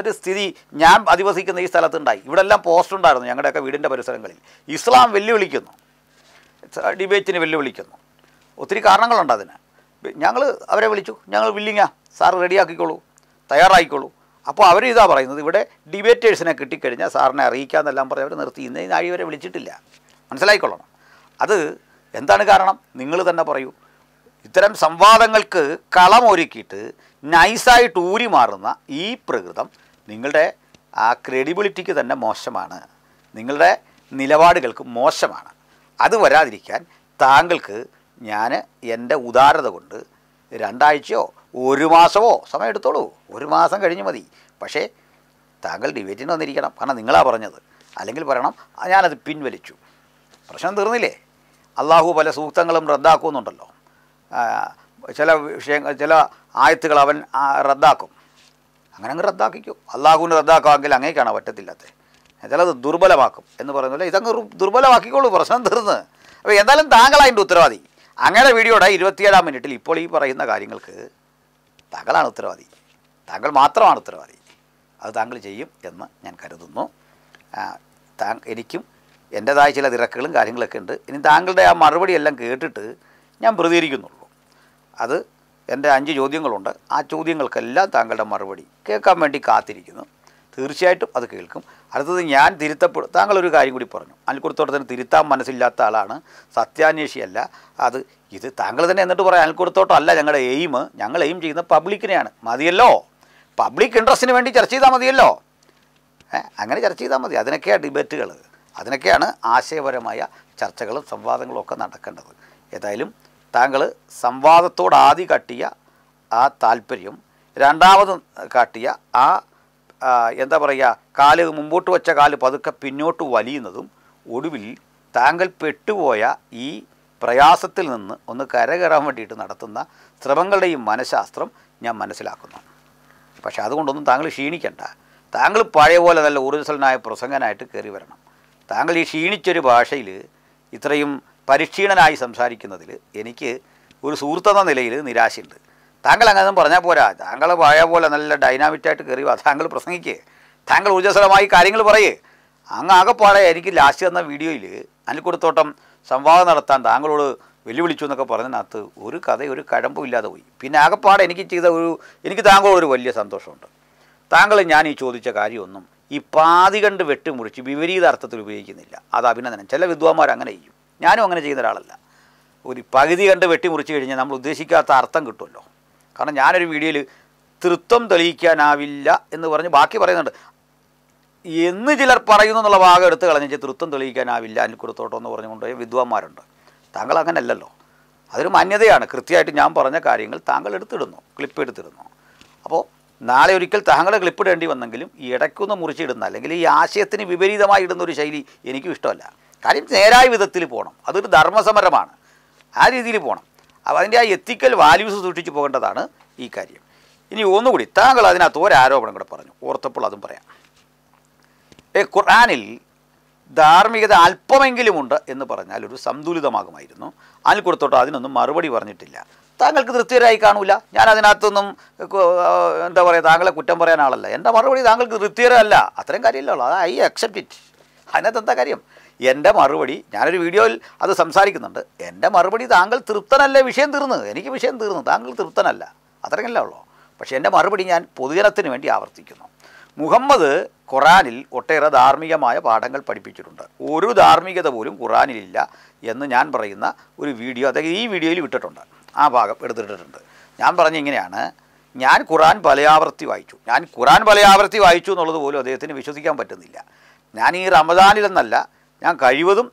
ഒരു സ്ഥിതി ഞാൻ അധിവസിക്കുന്ന ഈ സ്ഥലത്തുണ്ടായി ഇവിടെ എല്ലാം പോസ്റ്റ് ഉണ്ടായിരുന്നു ഞങ്ങളുടെയൊക്കെ വീടിൻ്റെ പരിസരങ്ങളിൽ ഇസ്ലാം വെല്ലുവിളിക്കുന്നു ഡിബേറ്റിന് വെല്ലുവിളിക്കുന്നു ഒത്തിരി കാരണങ്ങളുണ്ട് അതിന് ഞങ്ങൾ അവരെ വിളിച്ചു ഞങ്ങൾ വില്ലിങ്ങാ സാർ റെഡിയാക്കിക്കോളൂ തയ്യാറായിക്കോളൂ അപ്പോൾ അവർ ഇതാ പറയുന്നത് ഇവിടെ ഡിബേറ്റേഴ്സിനെ കിട്ടിക്കഴിഞ്ഞാൽ സാറിനെ അറിയിക്കാമെന്നെല്ലാം പറഞ്ഞ് അവർ നിർത്തി ഇന്നേ നാഴി വരെ വിളിച്ചിട്ടില്ല മനസ്സിലായിക്കൊള്ളണം അത് എന്താണ് കാരണം നിങ്ങൾ തന്നെ പറയൂ ഇത്തരം സംവാദങ്ങൾക്ക് കളമൊരുക്കിയിട്ട് നൈസായിട്ട് ഊരി മാറുന്ന ഈ പ്രകൃതം നിങ്ങളുടെ ആ ക്രെഡിബിലിറ്റിക്ക് തന്നെ മോശമാണ് നിങ്ങളുടെ നിലപാടുകൾക്ക് മോശമാണ് അത് വരാതിരിക്കാൻ താങ്കൾക്ക് ഞാൻ എൻ്റെ ഉദാരത കൊണ്ട് രണ്ടാഴ്ചയോ ഒരു മാസമോ സമയം എടുത്തോളൂ ഒരു മാസം കഴിഞ്ഞ് മതി പക്ഷേ താങ്കൾ ഡിബേറ്റിന് വന്നിരിക്കണം കാരണം നിങ്ങളാ പറഞ്ഞത് അല്ലെങ്കിൽ പറയണം ഞാനത് പിൻവലിച്ചു പ്രശ്നം തീർന്നില്ലേ അള്ളാഹു പല സൂക്തങ്ങളും റദ്ദാക്കുന്നുണ്ടല്ലോ ചില വിഷയങ്ങൾ ചില ആയത്തുകൾ അവൻ റദ്ദാക്കും അങ്ങനെ അങ്ങ് റദ്ദാക്കിക്കും അള്ളാഹുവിന് റദ്ദാക്കുമെങ്കിൽ അങ്ങേക്കാണ് പറ്റത്തില്ലാത്തത് ചിലത് ദുർബലമാക്കും എന്ന് പറയുന്നില്ല ഇതങ്ങ് ദുർബലമാക്കിക്കോളൂ പ്രശ്നം തീർന്ന് അപ്പോൾ എന്തായാലും താങ്കളാണ് അതിൻ്റെ ഉത്തരവാദി അങ്ങനെ വീഡിയോടെ ഇരുപത്തിയേഴാം മിനിറ്റിൽ ഇപ്പോൾ ഈ പറയുന്ന കാര്യങ്ങൾക്ക് താങ്കളാണ് ഉത്തരവാദി താങ്കൾ മാത്രമാണ് ഉത്തരവാദി അത് താങ്കൾ ചെയ്യും എന്ന് ഞാൻ കരുതുന്നു എനിക്കും എൻ്റേതായ ചില തിരക്കുകളും കാര്യങ്ങളൊക്കെ ഉണ്ട് ഇനി താങ്കളുടെ ആ മറുപടി എല്ലാം കേട്ടിട്ട് ഞാൻ പ്രതികരിക്കുന്നുള്ളൂ അത് എൻ്റെ അഞ്ച് ചോദ്യങ്ങളുണ്ട് ആ ചോദ്യങ്ങൾക്കെല്ലാം താങ്കളുടെ മറുപടി കേൾക്കാൻ വേണ്ടി കാത്തിരിക്കുന്നു തീർച്ചയായിട്ടും അത് കേൾക്കും അടുത്തത് ഞാൻ തിരുത്തപ്പെടും താങ്കളൊരു കാര്യം കൂടി പറഞ്ഞു അനിൽക്കുടത്തോട്ടത്തിന് തിരുത്താൻ മനസ്സില്ലാത്ത ആളാണ് സത്യാന്വേഷിയല്ല അത് ഇത് താങ്കൾ തന്നെ എന്നിട്ട് പറയാം അനിൽക്കുടത്തോട്ടം അല്ല ഞങ്ങളുടെ എയിം ഞങ്ങൾ എയിം ചെയ്യുന്ന പബ്ലിക്കിനെയാണ് മതിയല്ലോ പബ്ലിക് ഇൻട്രസ്റ്റിന് വേണ്ടി ചർച്ച ചെയ്താൽ മതിയല്ലോ അങ്ങനെ ചർച്ച ചെയ്താൽ മതി അതിനൊക്കെയാണ് ഡിബേറ്റുകൾ അതിനൊക്കെയാണ് ആശയപരമായ ചർച്ചകളും സംവാദങ്ങളും ഒക്കെ നടക്കേണ്ടത് ഏതായാലും താങ്കൾ സംവാദത്തോട് ആദ്യ കാട്ടിയ ആ താല്പര്യം രണ്ടാമത് കാട്ടിയ ആ എന്താ പറയുക കാല് മുമ്പോട്ട് വെച്ച കാല് പതുക്കെ പിന്നോട്ട് വലിയുന്നതും ഒടുവിൽ താങ്കൾ പെട്ടുപോയ ഈ പ്രയാസത്തിൽ നിന്ന് ഒന്ന് കരകയറാൻ വേണ്ടിയിട്ട് നടത്തുന്ന ശ്രമങ്ങളുടെയും മനഃശാസ്ത്രം ഞാൻ മനസ്സിലാക്കുന്നു പക്ഷെ അതുകൊണ്ടൊന്നും താങ്കൾ ക്ഷീണിക്കണ്ട താങ്കൾ പഴയ പോലെ നല്ല ഊർജ്ജസ്വലനായ പ്രസംഗനായിട്ട് കയറി വരണം താങ്കൾ ഈ ക്ഷീണിച്ചൊരു ഭാഷയിൽ ഇത്രയും പരിക്ഷീണനായി സംസാരിക്കുന്നതിൽ എനിക്ക് ഒരു സുഹൃത്തെന്ന നിലയിൽ നിരാശയുണ്ട് താങ്കൾ അങ്ങനെ പറഞ്ഞാൽ പോരാ താങ്കൾ പഴയ പോലെ നല്ല ഡൈനാമിറ്റായിട്ട് കയറി താങ്കൾ പ്രസംഗിക്കേ താങ്കൾ ഊർജ്ജസ്വലമായി കാര്യങ്ങൾ പറയേ അങ്ങ് ആകെപ്പാടെ എനിക്ക് ലാസ്റ്റ് തന്ന വീഡിയോയിൽ അനിൽക്കുടത്തോട്ടം സംവാദം നടത്താൻ താങ്കളോട് വെല്ലുവിളിച്ചു എന്നൊക്കെ പറഞ്ഞതിനകത്ത് ഒരു കഥ ഒരു കഴമ്പും ഇല്ലാതെ പോയി പിന്നെ ആകെപ്പാടെ എനിക്ക് ചെയ്ത ഒരു എനിക്ക് താങ്കളോട് ഒരു വലിയ സന്തോഷമുണ്ട് താങ്കൾ ഞാൻ ഈ ചോദിച്ച കാര്യമൊന്നും ഈ പാതി കണ്ട് വെട്ടിമുറിച്ച് വിപരീത അർത്ഥത്തിൽ ഉപയോഗിക്കുന്നില്ല അത് അഭിനന്ദനം ചില വിദ്വാന്മാർ അങ്ങനെ ചെയ്യും ഞാനും അങ്ങനെ ചെയ്യുന്ന ഒരാളല്ല ഒരു പകുതി കണ്ട് വെട്ടിമുറിച്ച് കഴിഞ്ഞാൽ നമ്മൾ ഉദ്ദേശിക്കാത്ത അർത്ഥം കിട്ടുമല്ലോ കാരണം ഞാനൊരു വീഡിയോയിൽ തൃത്വം തെളിയിക്കാനാവില്ല എന്ന് പറഞ്ഞ് ബാക്കി പറയുന്നുണ്ട് എന്ന് ചിലർ പറയുന്നു എന്നുള്ള ഭാഗം എടുത്ത് കളഞ്ഞ് തൃത്വം തെളിയിക്കാനാവില്ല അതിൽ കൊടുത്തോട്ടോ എന്ന് പറഞ്ഞുകൊണ്ട് വിദ്വാന്മാരുണ്ട് താങ്കൾ അങ്ങനെ അല്ലല്ലോ അതൊരു മാന്യതയാണ് കൃത്യമായിട്ട് ഞാൻ പറഞ്ഞ കാര്യങ്ങൾ താങ്കൾ എടുത്തിടുന്നു ക്ലിപ്പ് എടുത്തിടുന്നു അപ്പോൾ നാളെ ഒരിക്കൽ താങ്കളെ ക്ലിപ്പ് ഇടേണ്ടി വന്നെങ്കിലും ഈ ഇടയ്ക്കൊന്ന് മുറിച്ചിടുന്ന അല്ലെങ്കിൽ ഈ ആശയത്തിന് വിപരീതമായി ഇടുന്ന ഒരു ശൈലി എനിക്കും ഇഷ്ടമല്ല കാര്യം നേരായ വിധത്തിൽ പോകണം അതൊരു ധർമ്മസമരമാണ് ആ രീതിയിൽ പോകണം അപ്പോൾ അതിൻ്റെ ആ എത്തിക്കൽ വാല്യൂസ് സൂക്ഷിച്ച് പോകേണ്ടതാണ് ഈ കാര്യം ഇനി ഒന്നുകൂടി താങ്കൾ അതിനകത്ത് ഒരാരോപണം കൂടെ പറഞ്ഞു ഓർത്തപ്പോൾ അതും പറയാം ഏ ഖുർആാനിൽ ധാർമ്മികത അല്പമെങ്കിലുമുണ്ട് എന്ന് പറഞ്ഞാൽ ഒരു സന്തുലിതമാകുമായിരുന്നു അതിൽ കൊടുത്തോട്ട് അതിനൊന്നും മറുപടി പറഞ്ഞിട്ടില്ല താങ്കൾക്ക് തൃപ്തികരായി കാണൂല ഞാൻ അതിനകത്തൊന്നും എന്താ പറയുക താങ്കളെ കുറ്റം പറയാൻ ആളല്ല എൻ്റെ മറുപടി താങ്കൾക്ക് തൃപ്തികരമല്ല അത്രയും കാര്യമില്ലല്ലോ അത് ഐ അക്സെപ്റ്റ് ഇറ്റ് അതിനകത്ത് എന്താ കാര്യം എൻ്റെ മറുപടി ഞാനൊരു വീഡിയോയിൽ അത് സംസാരിക്കുന്നുണ്ട് എൻ്റെ മറുപടി താങ്കൾ തൃപ്തനല്ല വിഷയം തീർന്നു എനിക്ക് വിഷയം തീർന്നു താങ്കൾ തൃപ്തനല്ല അത്രയല്ല ഉള്ളൂ പക്ഷേ എൻ്റെ മറുപടി ഞാൻ പൊതുജനത്തിന് വേണ്ടി ആവർത്തിക്കുന്നു മുഹമ്മദ് ഖുറാനിൽ ഒട്ടേറെ ധാർമ്മികമായ പാഠങ്ങൾ പഠിപ്പിച്ചിട്ടുണ്ട് ഒരു ധാർമ്മികത പോലും ഖുറാനിലില്ല എന്ന് ഞാൻ പറയുന്ന ഒരു വീഡിയോ അതായത് ഈ വീഡിയോയിൽ വിട്ടിട്ടുണ്ട് ആ ഭാഗം എടുത്തിട്ടിട്ടുണ്ട് ഞാൻ പറഞ്ഞ ഇങ്ങനെയാണ് ഞാൻ ഖുറാൻ പലയാവർത്തി വായിച്ചു ഞാൻ ഖുറാൻ പലയാവർത്തി വായിച്ചു എന്നുള്ളത് പോലും അദ്ദേഹത്തിന് വിശ്വസിക്കാൻ പറ്റുന്നില്ല ഞാൻ ഈ റമദാനിലെന്നല്ല ഞാൻ കഴിവതും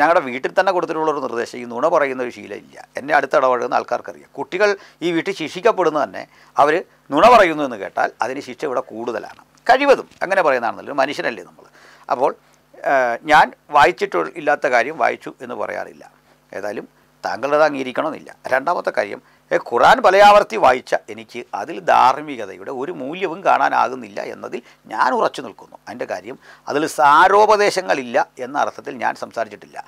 ഞങ്ങളുടെ വീട്ടിൽ തന്നെ കൊടുത്തിട്ടുള്ളൊരു നിർദ്ദേശം ഈ നുണ പറയുന്ന ഒരു ശീലമില്ല എന്നെ അടുത്ത ഇടപഴകുന്ന ആൾക്കാർക്കറിയാം കുട്ടികൾ ഈ വീട്ടിൽ ശിക്ഷിക്കപ്പെടുന്ന തന്നെ അവർ നുണ പറയുന്നു എന്ന് കേട്ടാൽ അതിന് ശിക്ഷ ഇവിടെ കൂടുതലാണ് കഴിവതും അങ്ങനെ പറയുന്നതാണെന്നല്ലോ മനുഷ്യനല്ലേ നമ്മൾ അപ്പോൾ ഞാൻ വായിച്ചിട്ട് ഇല്ലാത്ത കാര്യം വായിച്ചു എന്ന് പറയാറില്ല ഏതായാലും താങ്കളുടെ അംഗീകരിക്കണമെന്നില്ല രണ്ടാമത്തെ കാര്യം ഖുറാൻ പലയാവർത്തി വായിച്ച എനിക്ക് അതിൽ ധാർമ്മികതയുടെ ഒരു മൂല്യവും കാണാനാകുന്നില്ല എന്നതിൽ ഞാൻ ഉറച്ചു നിൽക്കുന്നു അതിൻ്റെ കാര്യം അതിൽ സാരോപദേശങ്ങളില്ല എന്ന അർത്ഥത്തിൽ ഞാൻ സംസാരിച്ചിട്ടില്ല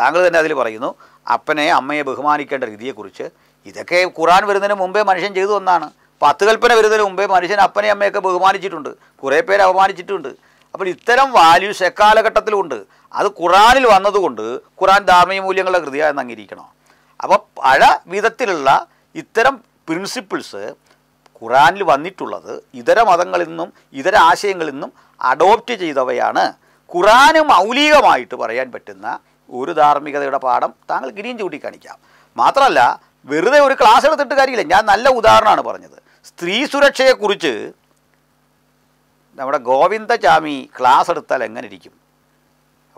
താങ്കൾ തന്നെ അതിൽ പറയുന്നു അപ്പനെ അമ്മയെ ബഹുമാനിക്കേണ്ട രീതിയെക്കുറിച്ച് ഇതൊക്കെ ഖുറാൻ വരുന്നതിന് മുമ്പേ മനുഷ്യൻ ചെയ്തു ഒന്നാണ് പത്ത് കൽപ്പന വരുന്നതിന് മുമ്പേ മനുഷ്യൻ അപ്പനെ അമ്മയൊക്കെ ബഹുമാനിച്ചിട്ടുണ്ട് കുറേ പേര് അപമാനിച്ചിട്ടുണ്ട് അപ്പോൾ ഇത്തരം വാല്യൂസ് എക്കാലഘട്ടത്തിലുണ്ട് അത് ഖുറാനിൽ വന്നതുകൊണ്ട് ഖുറാൻ ധാർമ്മിക മൂല്യങ്ങളുടെ കൃതിയാണെന്ന് അംഗീകരിക്കണം അപ്പോൾ പഴ വിധത്തിലുള്ള ഇത്തരം പ്രിൻസിപ്പിൾസ് ഖുറാനിൽ വന്നിട്ടുള്ളത് ഇതര മതങ്ങളിൽ നിന്നും ഇതര ആശയങ്ങളിൽ നിന്നും അഡോപ്റ്റ് ചെയ്തവയാണ് ഖുറാന് മൗലികമായിട്ട് പറയാൻ പറ്റുന്ന ഒരു ധാർമ്മികതയുടെ പാഠം താങ്കൾ ഇനിയും ചൂണ്ടിക്കാണിക്കാം മാത്രമല്ല വെറുതെ ഒരു ക്ലാസ് എടുത്തിട്ട് കാര്യമില്ല ഞാൻ നല്ല ഉദാഹരണമാണ് പറഞ്ഞത് സ്ത്രീ സുരക്ഷയെക്കുറിച്ച് നമ്മുടെ ഗോവിന്ദജാമി ക്ലാസ് എടുത്താൽ എങ്ങനെ ഇരിക്കും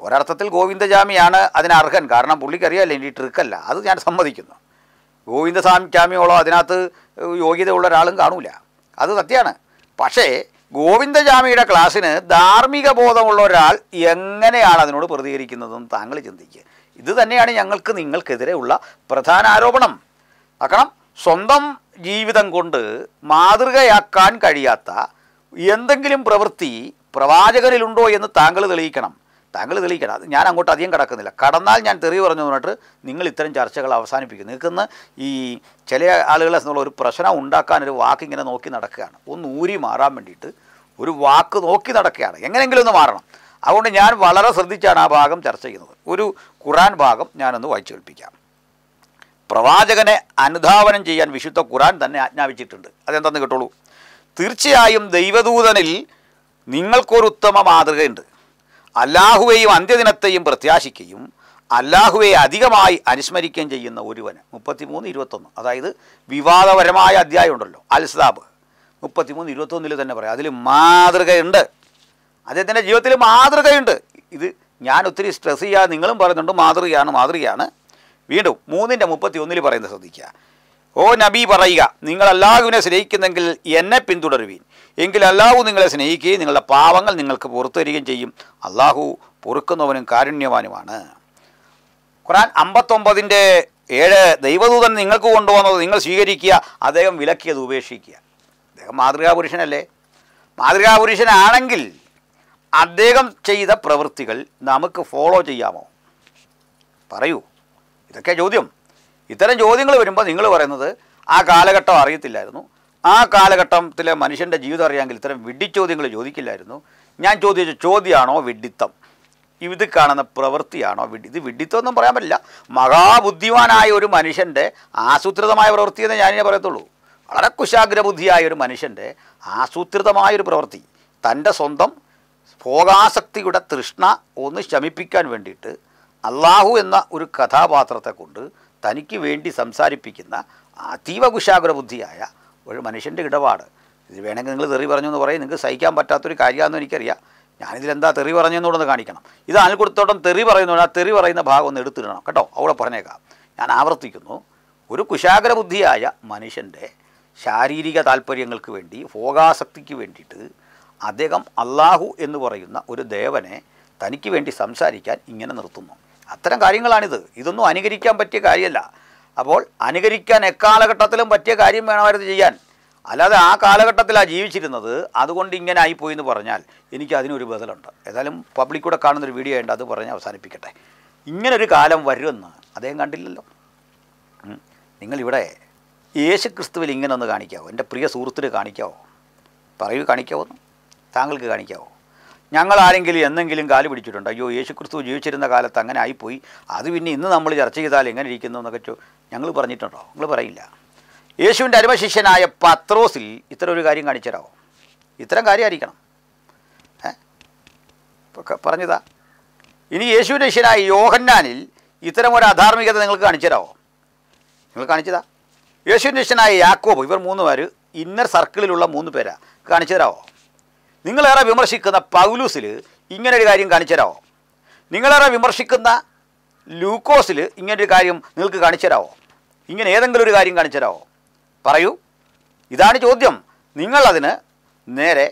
ഒരർത്ഥത്തിൽ ഗോവിന്ദജാമിയാണ് അതിനർഹൻ കാരണം പുള്ളിക്കറിയാമല്ലോ എൻ്റെ ട്രിക്കല്ല അത് ഞാൻ സമ്മതിക്കുന്നു ഗോവിന്ദസ്വാമി ചാമിയോളോ അതിനകത്ത് യോഗ്യതയുള്ള ഒരാളും കാണൂല അത് സത്യമാണ് പക്ഷേ ഗോവിന്ദ ഗോവിന്ദജാമിയുടെ ക്ലാസ്സിന് ധാർമ്മിക ബോധമുള്ള ഒരാൾ എങ്ങനെയാണ് അതിനോട് പ്രതികരിക്കുന്നതെന്ന് താങ്കൾ ചിന്തിക്കുക ഇത് തന്നെയാണ് ഞങ്ങൾക്ക് നിങ്ങൾക്കെതിരെ ഉള്ള പ്രധാന ആരോപണം കാരണം സ്വന്തം ജീവിതം കൊണ്ട് മാതൃകയാക്കാൻ കഴിയാത്ത എന്തെങ്കിലും പ്രവൃത്തി പ്രവാചകരിലുണ്ടോ എന്ന് താങ്കൾ തെളിയിക്കണം താങ്കൾ തെളിയിക്കണം അത് ഞാൻ അങ്ങോട്ട് അധികം കടക്കുന്നില്ല കടന്നാൽ ഞാൻ തെറി പറഞ്ഞു പറഞ്ഞിട്ട് നിങ്ങൾ ഇത്തരം ചർച്ചകൾ അവസാനിപ്പിക്കും നിൽക്കുന്ന ഈ ചില ആളുകളെ എന്നുള്ള ഒരു പ്രശ്നം ഉണ്ടാക്കാൻ ഒരു വാക്ക് ഇങ്ങനെ നോക്കി നടക്കുകയാണ് ഒന്ന് ഊരി മാറാൻ വേണ്ടിയിട്ട് ഒരു വാക്ക് നോക്കി നടക്കുകയാണ് എങ്ങനെയെങ്കിലും ഒന്ന് മാറണം അതുകൊണ്ട് ഞാൻ വളരെ ശ്രദ്ധിച്ചാണ് ആ ഭാഗം ചർച്ച ചെയ്യുന്നത് ഒരു ഖുറാൻ ഭാഗം ഞാനൊന്ന് വായിച്ചു കേൾപ്പിക്കാം പ്രവാചകനെ അനുധാവനം ചെയ്യാൻ വിശുദ്ധ ഖുറാൻ തന്നെ ആജ്ഞാപിച്ചിട്ടുണ്ട് അതെന്താണെന്ന് കേട്ടോളൂ തീർച്ചയായും ദൈവദൂതനിൽ നിങ്ങൾക്കൊരു ഉത്തമ മാതൃകയുണ്ട് അല്ലാഹുവെയും അന്ത്യദിനത്തെയും പ്രത്യാശിക്കുകയും അല്ലാഹുവെ അധികമായി അനുസ്മരിക്കുകയും ചെയ്യുന്ന ഒരുവന് മുപ്പത്തിമൂന്ന് ഇരുപത്തൊന്ന് അതായത് വിവാദപരമായ അധ്യായം ഉണ്ടല്ലോ അൽസ്താബ് മുപ്പത്തിമൂന്ന് ഇരുപത്തൊന്നിൽ തന്നെ പറയാം അതിൽ മാതൃകയുണ്ട് അദ്ദേഹത്തിൻ്റെ ജീവിതത്തിൽ മാതൃകയുണ്ട് ഇത് ഞാൻ ഒത്തിരി സ്ട്രെസ് ചെയ്യാതെ നിങ്ങളും പറയുന്നുണ്ട് മാതൃകയാണ് മാതൃകയാണ് വീണ്ടും മൂന്നിൻ്റെ മുപ്പത്തി ഒന്നിൽ പറയുന്നത് ശ്രദ്ധിക്കുക ഓ നബി പറയുക നിങ്ങൾ അല്ലാഹുവിനെ സ്നേഹിക്കുന്നെങ്കിൽ എന്നെ പിന്തുടരുവീൻ എങ്കിൽ അല്ലാഹു നിങ്ങളെ സ്നേഹിക്കുകയും നിങ്ങളുടെ പാവങ്ങൾ നിങ്ങൾക്ക് പുറത്തു വരികയും ചെയ്യും അള്ളാഹു പൊറുക്കുന്നവനും കാരുണ്യവാനുമാണ് ഖുറാൻ അമ്പത്തൊമ്പതിൻ്റെ ഏഴ് ദൈവദൂതൻ നിങ്ങൾക്ക് കൊണ്ടുവന്നത് നിങ്ങൾ സ്വീകരിക്കുക അദ്ദേഹം വിലക്കിയത് ഉപേക്ഷിക്കുക അദ്ദേഹം മാതൃകാപുരുഷനല്ലേ മാതൃകാപുരുഷനാണെങ്കിൽ അദ്ദേഹം ചെയ്ത പ്രവൃത്തികൾ നമുക്ക് ഫോളോ ചെയ്യാമോ പറയൂ ഇതൊക്കെ ചോദ്യം ഇത്തരം ചോദ്യങ്ങൾ വരുമ്പോൾ നിങ്ങൾ പറയുന്നത് ആ കാലഘട്ടം അറിയത്തില്ലായിരുന്നു ആ കാലഘട്ടത്തിലെ മനുഷ്യൻ്റെ ജീവിതം അറിയാമെങ്കിൽ ഇത്തരം വിഡ്ഢിച്ചോദ്യങ്ങൾ ചോദിക്കില്ലായിരുന്നു ഞാൻ ചോദിച്ച ചോദ്യമാണോ വിഡിത്തം ഇത് കാണുന്ന പ്രവൃത്തിയാണോ വിഡി ഇത് വിഡ്ഢിത്തമൊന്നും പറയാൻ പറ്റില്ല മഹാബുദ്ധിമാനായ ഒരു മനുഷ്യൻ്റെ ആസൂത്രിതമായ എന്ന് ഞാനിനെ പറയത്തുള്ളൂ വളരെ കുശാഗ്രബുദ്ധിയായ ഒരു മനുഷ്യൻ്റെ ആസൂത്രിതമായൊരു പ്രവൃത്തി തൻ്റെ സ്വന്തം ഭോഗാസക്തിയുടെ തൃഷ്ണ ഒന്ന് ശമിപ്പിക്കാൻ വേണ്ടിയിട്ട് അള്ളാഹു എന്ന ഒരു കഥാപാത്രത്തെ കൊണ്ട് തനിക്ക് വേണ്ടി സംസാരിപ്പിക്കുന്ന അതീവ കുശാഗ്ര ബുദ്ധിയായ ഒരു മനുഷ്യൻ്റെ ഇടപാട് ഇത് വേണമെങ്കിൽ നിങ്ങൾ തെറി പറഞ്ഞു എന്ന് പറയും നിങ്ങൾക്ക് സഹിക്കാൻ പറ്റാത്തൊരു കാര്യമാണെന്ന് എനിക്കറിയാം ഞാനിതിലെന്താ തെറി പറഞ്ഞെന്നുകൂടെ കാണിക്കണം ഇത് അയൽക്കുടത്തോട്ടം തെറി പറയുന്നു ആ തെറി പറയുന്ന ഭാഗം ഒന്ന് എടുത്തിടണം കേട്ടോ അവിടെ പറഞ്ഞേക്കാം ഞാൻ ആവർത്തിക്കുന്നു ഒരു കുശാഗ്ര ബുദ്ധിയായ മനുഷ്യൻ്റെ ശാരീരിക താല്പര്യങ്ങൾക്ക് വേണ്ടി ഭോഗാസക്തിക്ക് വേണ്ടിയിട്ട് അദ്ദേഹം അള്ളാഹു എന്ന് പറയുന്ന ഒരു ദേവനെ തനിക്ക് വേണ്ടി സംസാരിക്കാൻ ഇങ്ങനെ നിർത്തുന്നു അത്തരം കാര്യങ്ങളാണിത് ഇതൊന്നും അനുകരിക്കാൻ പറ്റിയ കാര്യമല്ല അപ്പോൾ അനുകരിക്കാൻ എക്കാലഘട്ടത്തിലും പറ്റിയ കാര്യം വേണമായിരുന്നു ചെയ്യാൻ അല്ലാതെ ആ കാലഘട്ടത്തിലാണ് ജീവിച്ചിരുന്നത് അതുകൊണ്ട് ഇങ്ങനെ ആയിപ്പോയി എന്ന് പറഞ്ഞാൽ എനിക്ക് അതിനൊരു ബദലുണ്ട് ഏതായാലും പബ്ലിക് കൂടെ കാണുന്നൊരു വീഡിയോ ഉണ്ട് അത് പറഞ്ഞ് അവസാനിപ്പിക്കട്ടെ ഇങ്ങനൊരു കാലം വരുമെന്ന് അദ്ദേഹം കണ്ടില്ലല്ലോ നിങ്ങളിവിടെ യേശു ക്രിസ്തുവിൽ ഇങ്ങനെ ഒന്ന് കാണിക്കാവോ എൻ്റെ പ്രിയ സുഹൃത്തിന് കാണിക്കാവോ പറയൂ കാണിക്കാവോ താങ്കൾക്ക് കാണിക്കാവോ ഞങ്ങൾ ആരെങ്കിലും എന്നെങ്കിലും കാല് പിടിച്ചിട്ടുണ്ട് അയ്യോ യേശു ക്രിസ്തു ജീവിച്ചിരുന്ന കാലത്ത് അങ്ങനെ ആയിപ്പോയി അത് പിന്നെ ഇന്ന് നമ്മൾ ചർച്ച ചെയ്താൽ എങ്ങനെ ഇരിക്കുന്നു എന്നൊക്കെ ഞങ്ങൾ പറഞ്ഞിട്ടുണ്ടോ നിങ്ങൾ പറയില്ല യേശുവിൻ്റെ അനുമശിഷ്യനായ പത്രോസിൽ ഇത്തരം ഒരു കാര്യം കാണിച്ചരാവോ ഇത്തരം കാര്യമായിരിക്കണം പറഞ്ഞതാ ഇനി യേശുവിൻ്റെ ശിഷ്യനായ യോഹന്നാനിൽ ഇത്തരം ഒരു അധാർമികത നിങ്ങൾക്ക് കാണിച്ചുതരാമോ നിങ്ങൾ കാണിച്ചതാ യേശുവിൻ്റെ ശിഷ്യനായ യാക്കോബ് ഇവർ മൂന്ന് പേര് ഇന്നർ സർക്കിളിലുള്ള മൂന്ന് പേരാ കാണിച്ചു തരാമോ നിങ്ങളേറെ വിമർശിക്കുന്ന പൗലൂസിൽ ഇങ്ങനൊരു കാര്യം കാണിച്ചു തരാമോ നിങ്ങളേറെ വിമർശിക്കുന്ന ലൂക്കോസിൽ ഒരു കാര്യം നിങ്ങൾക്ക് കാണിച്ചുതരാവോ ഇങ്ങനെ ഏതെങ്കിലും ഒരു കാര്യം കാണിച്ചുതരാവോ പറയൂ ഇതാണ് ചോദ്യം നിങ്ങളതിന് നേരെ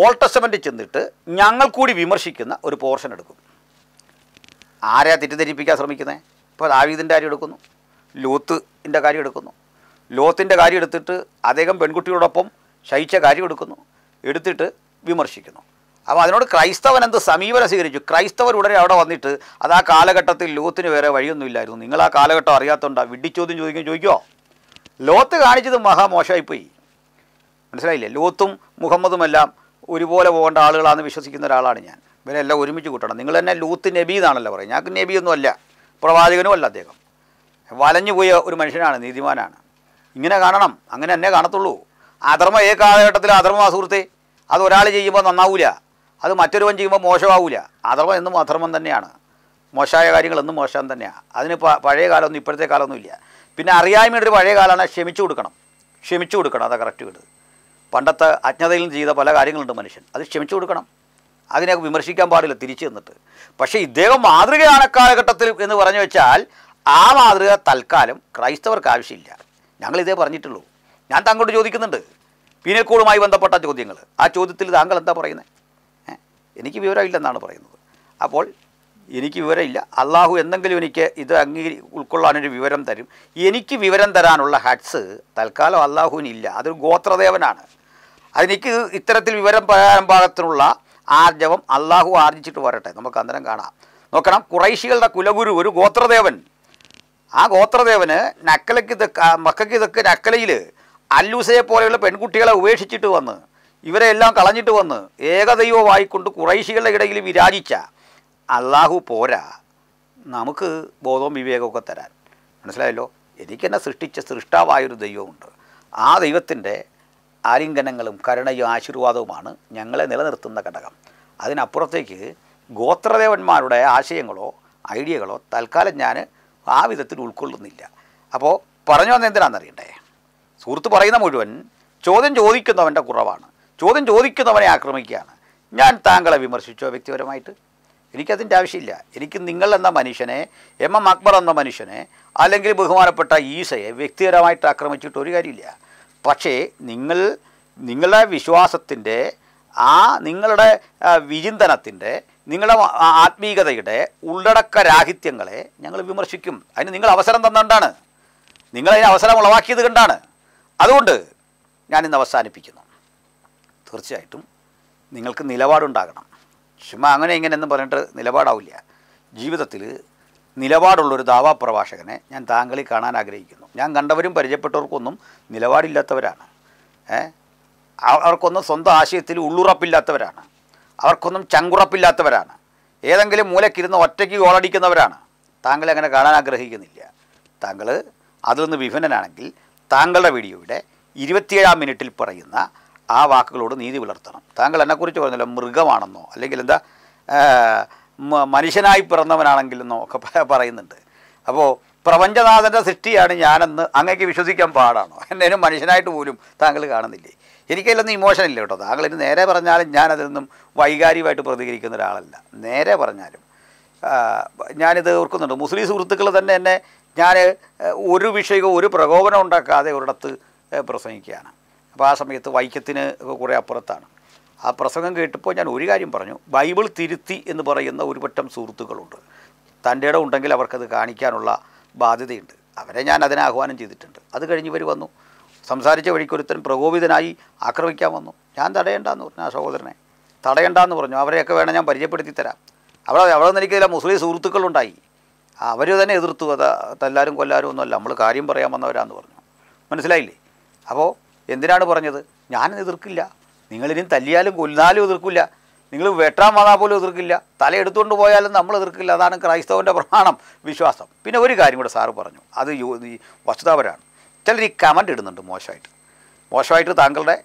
ഓൾഡ് ടെസ്റ്റമെൻറ്റ് ചെന്നിട്ട് ഞങ്ങൾ കൂടി വിമർശിക്കുന്ന ഒരു പോർഷൻ എടുക്കും ആരെയാ തെറ്റിദ്ധരിപ്പിക്കാൻ ശ്രമിക്കുന്നത് ഇപ്പോൾ ദാവീദിൻ്റെ കാര്യം എടുക്കുന്നു ലോത്തിൻ്റെ കാര്യം എടുക്കുന്നു ലോത്തിൻ്റെ കാര്യം എടുത്തിട്ട് അദ്ദേഹം പെൺകുട്ടിയോടൊപ്പം ശയിച്ച കാര്യം എടുക്കുന്നു എടുത്തിട്ട് വിമർശിക്കുന്നു അപ്പോൾ അതിനോട് ക്രൈസ്തവൻ എന്ത് സമീപനം സ്വീകരിച്ചു ക്രൈസ്തവർ ഉടനെ അവിടെ വന്നിട്ട് അത് ആ കാലഘട്ടത്തിൽ ലോത്തിന് വേറെ ഇല്ലായിരുന്നു നിങ്ങൾ ആ കാലഘട്ടം അറിയാത്തതുകൊണ്ടാണ് വിഡിച്ചോദ്യം ചോദിക്കും ചോദിക്കുമോ ലോത്ത് കാണിച്ചത് മഹാമോശമായിപ്പോയി മനസ്സിലായില്ലേ ലോത്തും എല്ലാം ഒരുപോലെ പോകേണ്ട ആളുകളാണെന്ന് വിശ്വസിക്കുന്ന ഒരാളാണ് ഞാൻ എല്ലാം ഒരുമിച്ച് കൂട്ടണം നിങ്ങൾ തന്നെ ലൂത്ത് നബി എന്നാണല്ലോ പറയുക ഞങ്ങൾക്ക് നബിയൊന്നുമല്ല അല്ല പ്രവാചകനും അല്ല അദ്ദേഹം വലഞ്ഞു പോയ ഒരു മനുഷ്യനാണ് നീതിമാനാണ് ഇങ്ങനെ കാണണം അങ്ങനെ എന്നെ കാണത്തുള്ളൂ അധർമ്മ ഏ കാലഘട്ടത്തിൽ അധർമ്മ സുഹൃത്തെ അത് ഒരാൾ ചെയ്യുമ്പോൾ നന്നാവൂല അത് മറ്റൊരുവൻ ചെയ്യുമ്പോൾ മോശമാവില്ല അഥർവം എന്നും അധർമ്മം തന്നെയാണ് മോശമായ കാര്യങ്ങൾ എന്നും മോശം തന്നെയാണ് അതിന് പഴയ കാലമൊന്നും ഇപ്പോഴത്തെ കാലമൊന്നും ഇല്ല പിന്നെ അറിയായ്മയുടെ ഒരു പഴയ കാലമാണ് ക്ഷമിച്ചു കൊടുക്കണം ക്ഷമിച്ചു കൊടുക്കണം അതാണ് കറക്റ്റ് വീട് പണ്ടത്തെ അജ്ഞതയിൽ നിന്ന് ചെയ്ത പല കാര്യങ്ങളുണ്ട് മനുഷ്യൻ അത് ക്ഷമിച്ചു കൊടുക്കണം അതിനെ വിമർശിക്കാൻ പാടില്ല തിരിച്ചു നിന്നിട്ട് പക്ഷേ ഇദ്ദേഹം മാതൃകയാണ് കാലഘട്ടത്തിൽ എന്ന് പറഞ്ഞു വെച്ചാൽ ആ മാതൃക തൽക്കാലം ക്രൈസ്തവർക്ക് ആവശ്യമില്ല ഞങ്ങൾ ഇതേ പറഞ്ഞിട്ടുള്ളൂ ഞാൻ താങ്കളോട് ചോദിക്കുന്നുണ്ട് പിന്നെ കൂടുമായി ബന്ധപ്പെട്ട ചോദ്യങ്ങൾ ആ ചോദ്യത്തിൽ താങ്കൾ എന്താ പറയുന്നത് എനിക്ക് വിവരമില്ലെന്നാണ് പറയുന്നത് അപ്പോൾ എനിക്ക് വിവരമില്ല അള്ളാഹു എന്തെങ്കിലും എനിക്ക് ഇത് അംഗീകരി ഉൾക്കൊള്ളാനൊരു വിവരം തരും എനിക്ക് വിവരം തരാനുള്ള ഹഡ്സ് തൽക്കാലം അള്ളാഹുവിനില്ല അതൊരു ഗോത്രദേവനാണ് അതെനിക്ക് ഇത്തരത്തിൽ വിവരം പറയാൻ പാകത്തിനുള്ള ആർജവം അള്ളാഹു ആർജിച്ചിട്ട് വരട്ടെ നമുക്ക് അന്തരം കാണാം നോക്കണം കുറൈശികളുടെ കുലഗുരു ഒരു ഗോത്രദേവൻ ആ ഗോത്രദേവന് നക്കലയ്ക്ക് ഇതൊക്കെ മക്കൾക്ക് ഇതൊക്കെ നക്കലയിൽ അല്ലൂസയെ പോലെയുള്ള പെൺകുട്ടികളെ ഉപേക്ഷിച്ചിട്ട് വന്ന് ഇവരെ എല്ലാം കളഞ്ഞിട്ട് വന്ന് ഏകദൈവമായിക്കൊണ്ട് കുറൈശികളുടെ ഇടയിൽ വിരാജിച്ച അള്ളാഹു പോരാ നമുക്ക് ബോധവും വിവേകമൊക്കെ തരാൻ മനസ്സിലായല്ലോ എനിക്കെന്നെ സൃഷ്ടിച്ച സൃഷ്ടാവായൊരു ദൈവമുണ്ട് ആ ദൈവത്തിൻ്റെ ആലിംഗനങ്ങളും കരുണയും ആശീർവാദവുമാണ് ഞങ്ങളെ നിലനിർത്തുന്ന ഘടകം അതിനപ്പുറത്തേക്ക് ഗോത്രദേവന്മാരുടെ ആശയങ്ങളോ ഐഡിയകളോ തൽക്കാലം ഞാൻ ആ വിധത്തിൽ ഉൾക്കൊള്ളുന്നില്ല അപ്പോൾ പറഞ്ഞു വന്ന എന്തിനാണെന്നറിയണ്ടേ സുഹൃത്ത് പറയുന്ന മുഴുവൻ ചോദ്യം ചോദിക്കുന്നവൻ്റെ കുറവാണ് ചോദ്യം ചോദിക്കുന്നവനെ ആക്രമിക്കുകയാണ് ഞാൻ താങ്കളെ വിമർശിച്ചോ വ്യക്തിപരമായിട്ട് എനിക്കതിൻ്റെ ആവശ്യമില്ല എനിക്ക് നിങ്ങൾ എന്ന മനുഷ്യനെ എം എം അക്ബർ എന്ന മനുഷ്യനെ അല്ലെങ്കിൽ ബഹുമാനപ്പെട്ട ഈസയെ വ്യക്തിപരമായിട്ട് ആക്രമിച്ചിട്ട് ഒരു കാര്യമില്ല പക്ഷേ നിങ്ങൾ നിങ്ങളുടെ വിശ്വാസത്തിൻ്റെ ആ നിങ്ങളുടെ വിചിന്തനത്തിൻ്റെ നിങ്ങളുടെ ആത്മീയതയുടെ ഉള്ളടക്ക രാഹിത്യങ്ങളെ ഞങ്ങൾ വിമർശിക്കും അതിന് നിങ്ങൾ അവസരം തന്നുകൊണ്ടാണ് നിങ്ങളതിന് അവസരം ഉളവാക്കിയത് കൊണ്ടാണ് അതുകൊണ്ട് ഞാനിന്ന് അവസാനിപ്പിക്കുന്നു തീർച്ചയായിട്ടും നിങ്ങൾക്ക് നിലപാടുണ്ടാകണം ചുമ്മാ അങ്ങനെ ഇങ്ങനെയെന്നും പറഞ്ഞിട്ട് നിലപാടാവില്ല ജീവിതത്തിൽ നിലപാടുള്ളൊരു ദാവാ പ്രഭാഷകനെ ഞാൻ താങ്കളിൽ കാണാൻ ആഗ്രഹിക്കുന്നു ഞാൻ കണ്ടവരും പരിചയപ്പെട്ടവർക്കൊന്നും നിലപാടില്ലാത്തവരാണ് അവർക്കൊന്നും സ്വന്തം ആശയത്തിൽ ഉള്ളുറപ്പില്ലാത്തവരാണ് അവർക്കൊന്നും ചങ്കുറപ്പില്ലാത്തവരാണ് ഏതെങ്കിലും മൂലക്കിരുന്ന് ഒറ്റയ്ക്ക് ഗോളടിക്കുന്നവരാണ് താങ്കൾ അങ്ങനെ കാണാൻ ആഗ്രഹിക്കുന്നില്ല താങ്കൾ അതിൽ നിന്ന് വിഭിന്നനാണെങ്കിൽ താങ്കളുടെ വീഡിയോയുടെ ഇരുപത്തിയേഴാം മിനിറ്റിൽ പറയുന്ന ആ വാക്കുകളോട് നീതി പുലർത്തണം താങ്കൾ എന്നെക്കുറിച്ച് പറഞ്ഞല്ലോ മൃഗമാണെന്നോ അല്ലെങ്കിൽ എന്താ മനുഷ്യനായി പിറന്നവനാണെങ്കിലെന്നോ ഒക്കെ പറയുന്നുണ്ട് അപ്പോൾ പ്രപഞ്ചനാഥൻ്റെ സൃഷ്ടിയാണ് ഞാനെന്ന് അങ്ങേക്ക് വിശ്വസിക്കാൻ പാടാണോ എന്നേനും മനുഷ്യനായിട്ട് പോലും താങ്കൾ കാണുന്നില്ലേ എനിക്കതിലൊന്നും ഇമോഷൻ ഇല്ല കേട്ടോ താങ്കളിന് നേരെ പറഞ്ഞാലും ഞാനതിൽ നിന്നും വൈകാരികമായിട്ട് പ്രതികരിക്കുന്ന ഒരാളല്ല നേരെ പറഞ്ഞാലും ഞാനിത് ഓർക്കുന്നുണ്ട് മുസ്ലിം സുഹൃത്തുക്കൾ തന്നെ എന്നെ ഞാൻ ഒരു വിഷയവും ഒരു പ്രകോപനം ഉണ്ടാക്കാതെ ഒരിടത്ത് പ്രസംഗിക്കുകയാണ് അപ്പോൾ ആ സമയത്ത് വൈക്കത്തിന് കുറേ അപ്പുറത്താണ് ആ പ്രസംഗം കേട്ടപ്പോൾ ഞാൻ ഒരു കാര്യം പറഞ്ഞു ബൈബിൾ തിരുത്തി എന്ന് പറയുന്ന ഒരു പറ്റം സുഹൃത്തുക്കളുണ്ട് തൻ്റെ ഇടം ഉണ്ടെങ്കിൽ അവർക്കത് കാണിക്കാനുള്ള ബാധ്യതയുണ്ട് അവരെ ഞാൻ അതിനെ ആഹ്വാനം ചെയ്തിട്ടുണ്ട് അത് കഴിഞ്ഞ് ഇവർ വന്നു സംസാരിച്ച വഴിക്കൊരുത്തൻ പ്രകോപിതനായി ആക്രമിക്കാൻ വന്നു ഞാൻ തടയണ്ടെന്ന് പറഞ്ഞു ആ സഹോദരനെ തടയണ്ടെന്ന് പറഞ്ഞു അവരെയൊക്കെ വേണം ഞാൻ പരിചയപ്പെടുത്തി തരാം അവിടെ അവിടെ നിന്ന് എനിക്ക് ചില മുസ്ലിം സുഹൃത്തുക്കളുണ്ടായി അവർ തന്നെ എതിർത്തു അത് തല്ലാരും കൊല്ലാരും ഒന്നുമല്ല നമ്മൾ കാര്യം പറയാൻ വന്നവരാന്ന് പറഞ്ഞു മനസ്സിലായില്ലേ അപ്പോൾ എന്തിനാണ് പറഞ്ഞത് ഞാനത് എതിർക്കില്ല നിങ്ങളിനി തല്ലിയാലും കൊല്ലാലും എതിർക്കില്ല നിങ്ങൾ വെട്ടാൻ വന്നാൽ പോലും എതിർക്കില്ല തല പോയാലും നമ്മൾ എതിർക്കില്ല അതാണ് ക്രൈസ്തവൻ്റെ പ്രമാണം വിശ്വാസം പിന്നെ ഒരു കാര്യം കൂടെ സാറ് പറഞ്ഞു അത് വസ്തുതാപരാണ് ചിലർ ഈ കമൻ്റ് ഇടുന്നുണ്ട് മോശമായിട്ട് മോശമായിട്ട് താങ്കളുടെ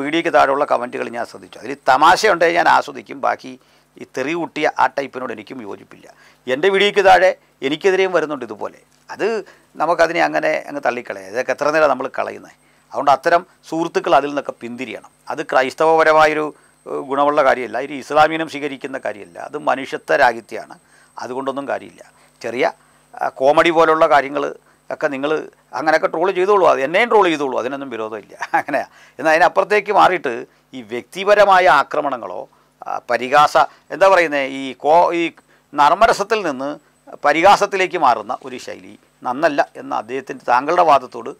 വീഡിയോയ്ക്ക് താഴെയുള്ള കമൻറ്റുകൾ ഞാൻ ശ്രദ്ധിച്ചു അതിൽ തമാശയുണ്ടെങ്കിൽ ഞാൻ ആസ്വദിക്കും ബാക്കി ഈ തെറി കൂട്ടിയ ആ ടൈപ്പിനോട് എനിക്കും യോജിപ്പില്ല എൻ്റെ വീഡിയോയ്ക്ക് താഴെ എനിക്കെതിരെയും വരുന്നുണ്ട് ഇതുപോലെ അത് നമുക്കതിനെ അങ്ങനെ അങ്ങ് തള്ളിക്കളയാം ഇതൊക്കെ എത്ര നേരം നമ്മൾ കളയുന്നത് അതുകൊണ്ട് അത്തരം സുഹൃത്തുക്കൾ അതിൽ നിന്നൊക്കെ പിന്തിരിയണം അത് ക്രൈസ്തവപരമായൊരു ഗുണമുള്ള കാര്യമല്ല ഇത് ഇസ്ലാമീനം സ്വീകരിക്കുന്ന കാര്യമല്ല അത് മനുഷ്യത്വ അതുകൊണ്ടൊന്നും കാര്യമില്ല ചെറിയ കോമഡി പോലുള്ള കാര്യങ്ങൾ ഒക്കെ നിങ്ങൾ അങ്ങനെയൊക്കെ ട്രോൾ ചെയ്തോളൂ അത് എന്നെയും ട്രോൾ ചെയ്തോളൂ അതിനൊന്നും വിരോധമില്ല അങ്ങനെയാണ് എന്നാൽ അതിനപ്പുറത്തേക്ക് മാറിയിട്ട് ഈ വ്യക്തിപരമായ ആക്രമണങ്ങളോ പരിഹാസ എന്താ പറയുന്നത് ഈ കോ ഈ നർമ്മരസത്തിൽ നിന്ന് പരിഹാസത്തിലേക്ക് മാറുന്ന ഒരു ശൈലി നന്നല്ല എന്ന അദ്ദേഹത്തിൻ്റെ താങ്കളുടെ വാദത്തോട്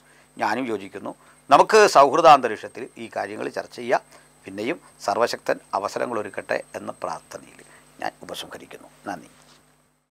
ഞാനും യോജിക്കുന്നു നമുക്ക് സൗഹൃദാന്തരീക്ഷത്തിൽ ഈ കാര്യങ്ങൾ ചർച്ച ചെയ്യാം പിന്നെയും സർവശക്തൻ അവസരങ്ങൾ ഒരുക്കട്ടെ എന്ന പ്രാർത്ഥനയിൽ ഞാൻ ഉപസംഹരിക്കുന്നു നന്ദി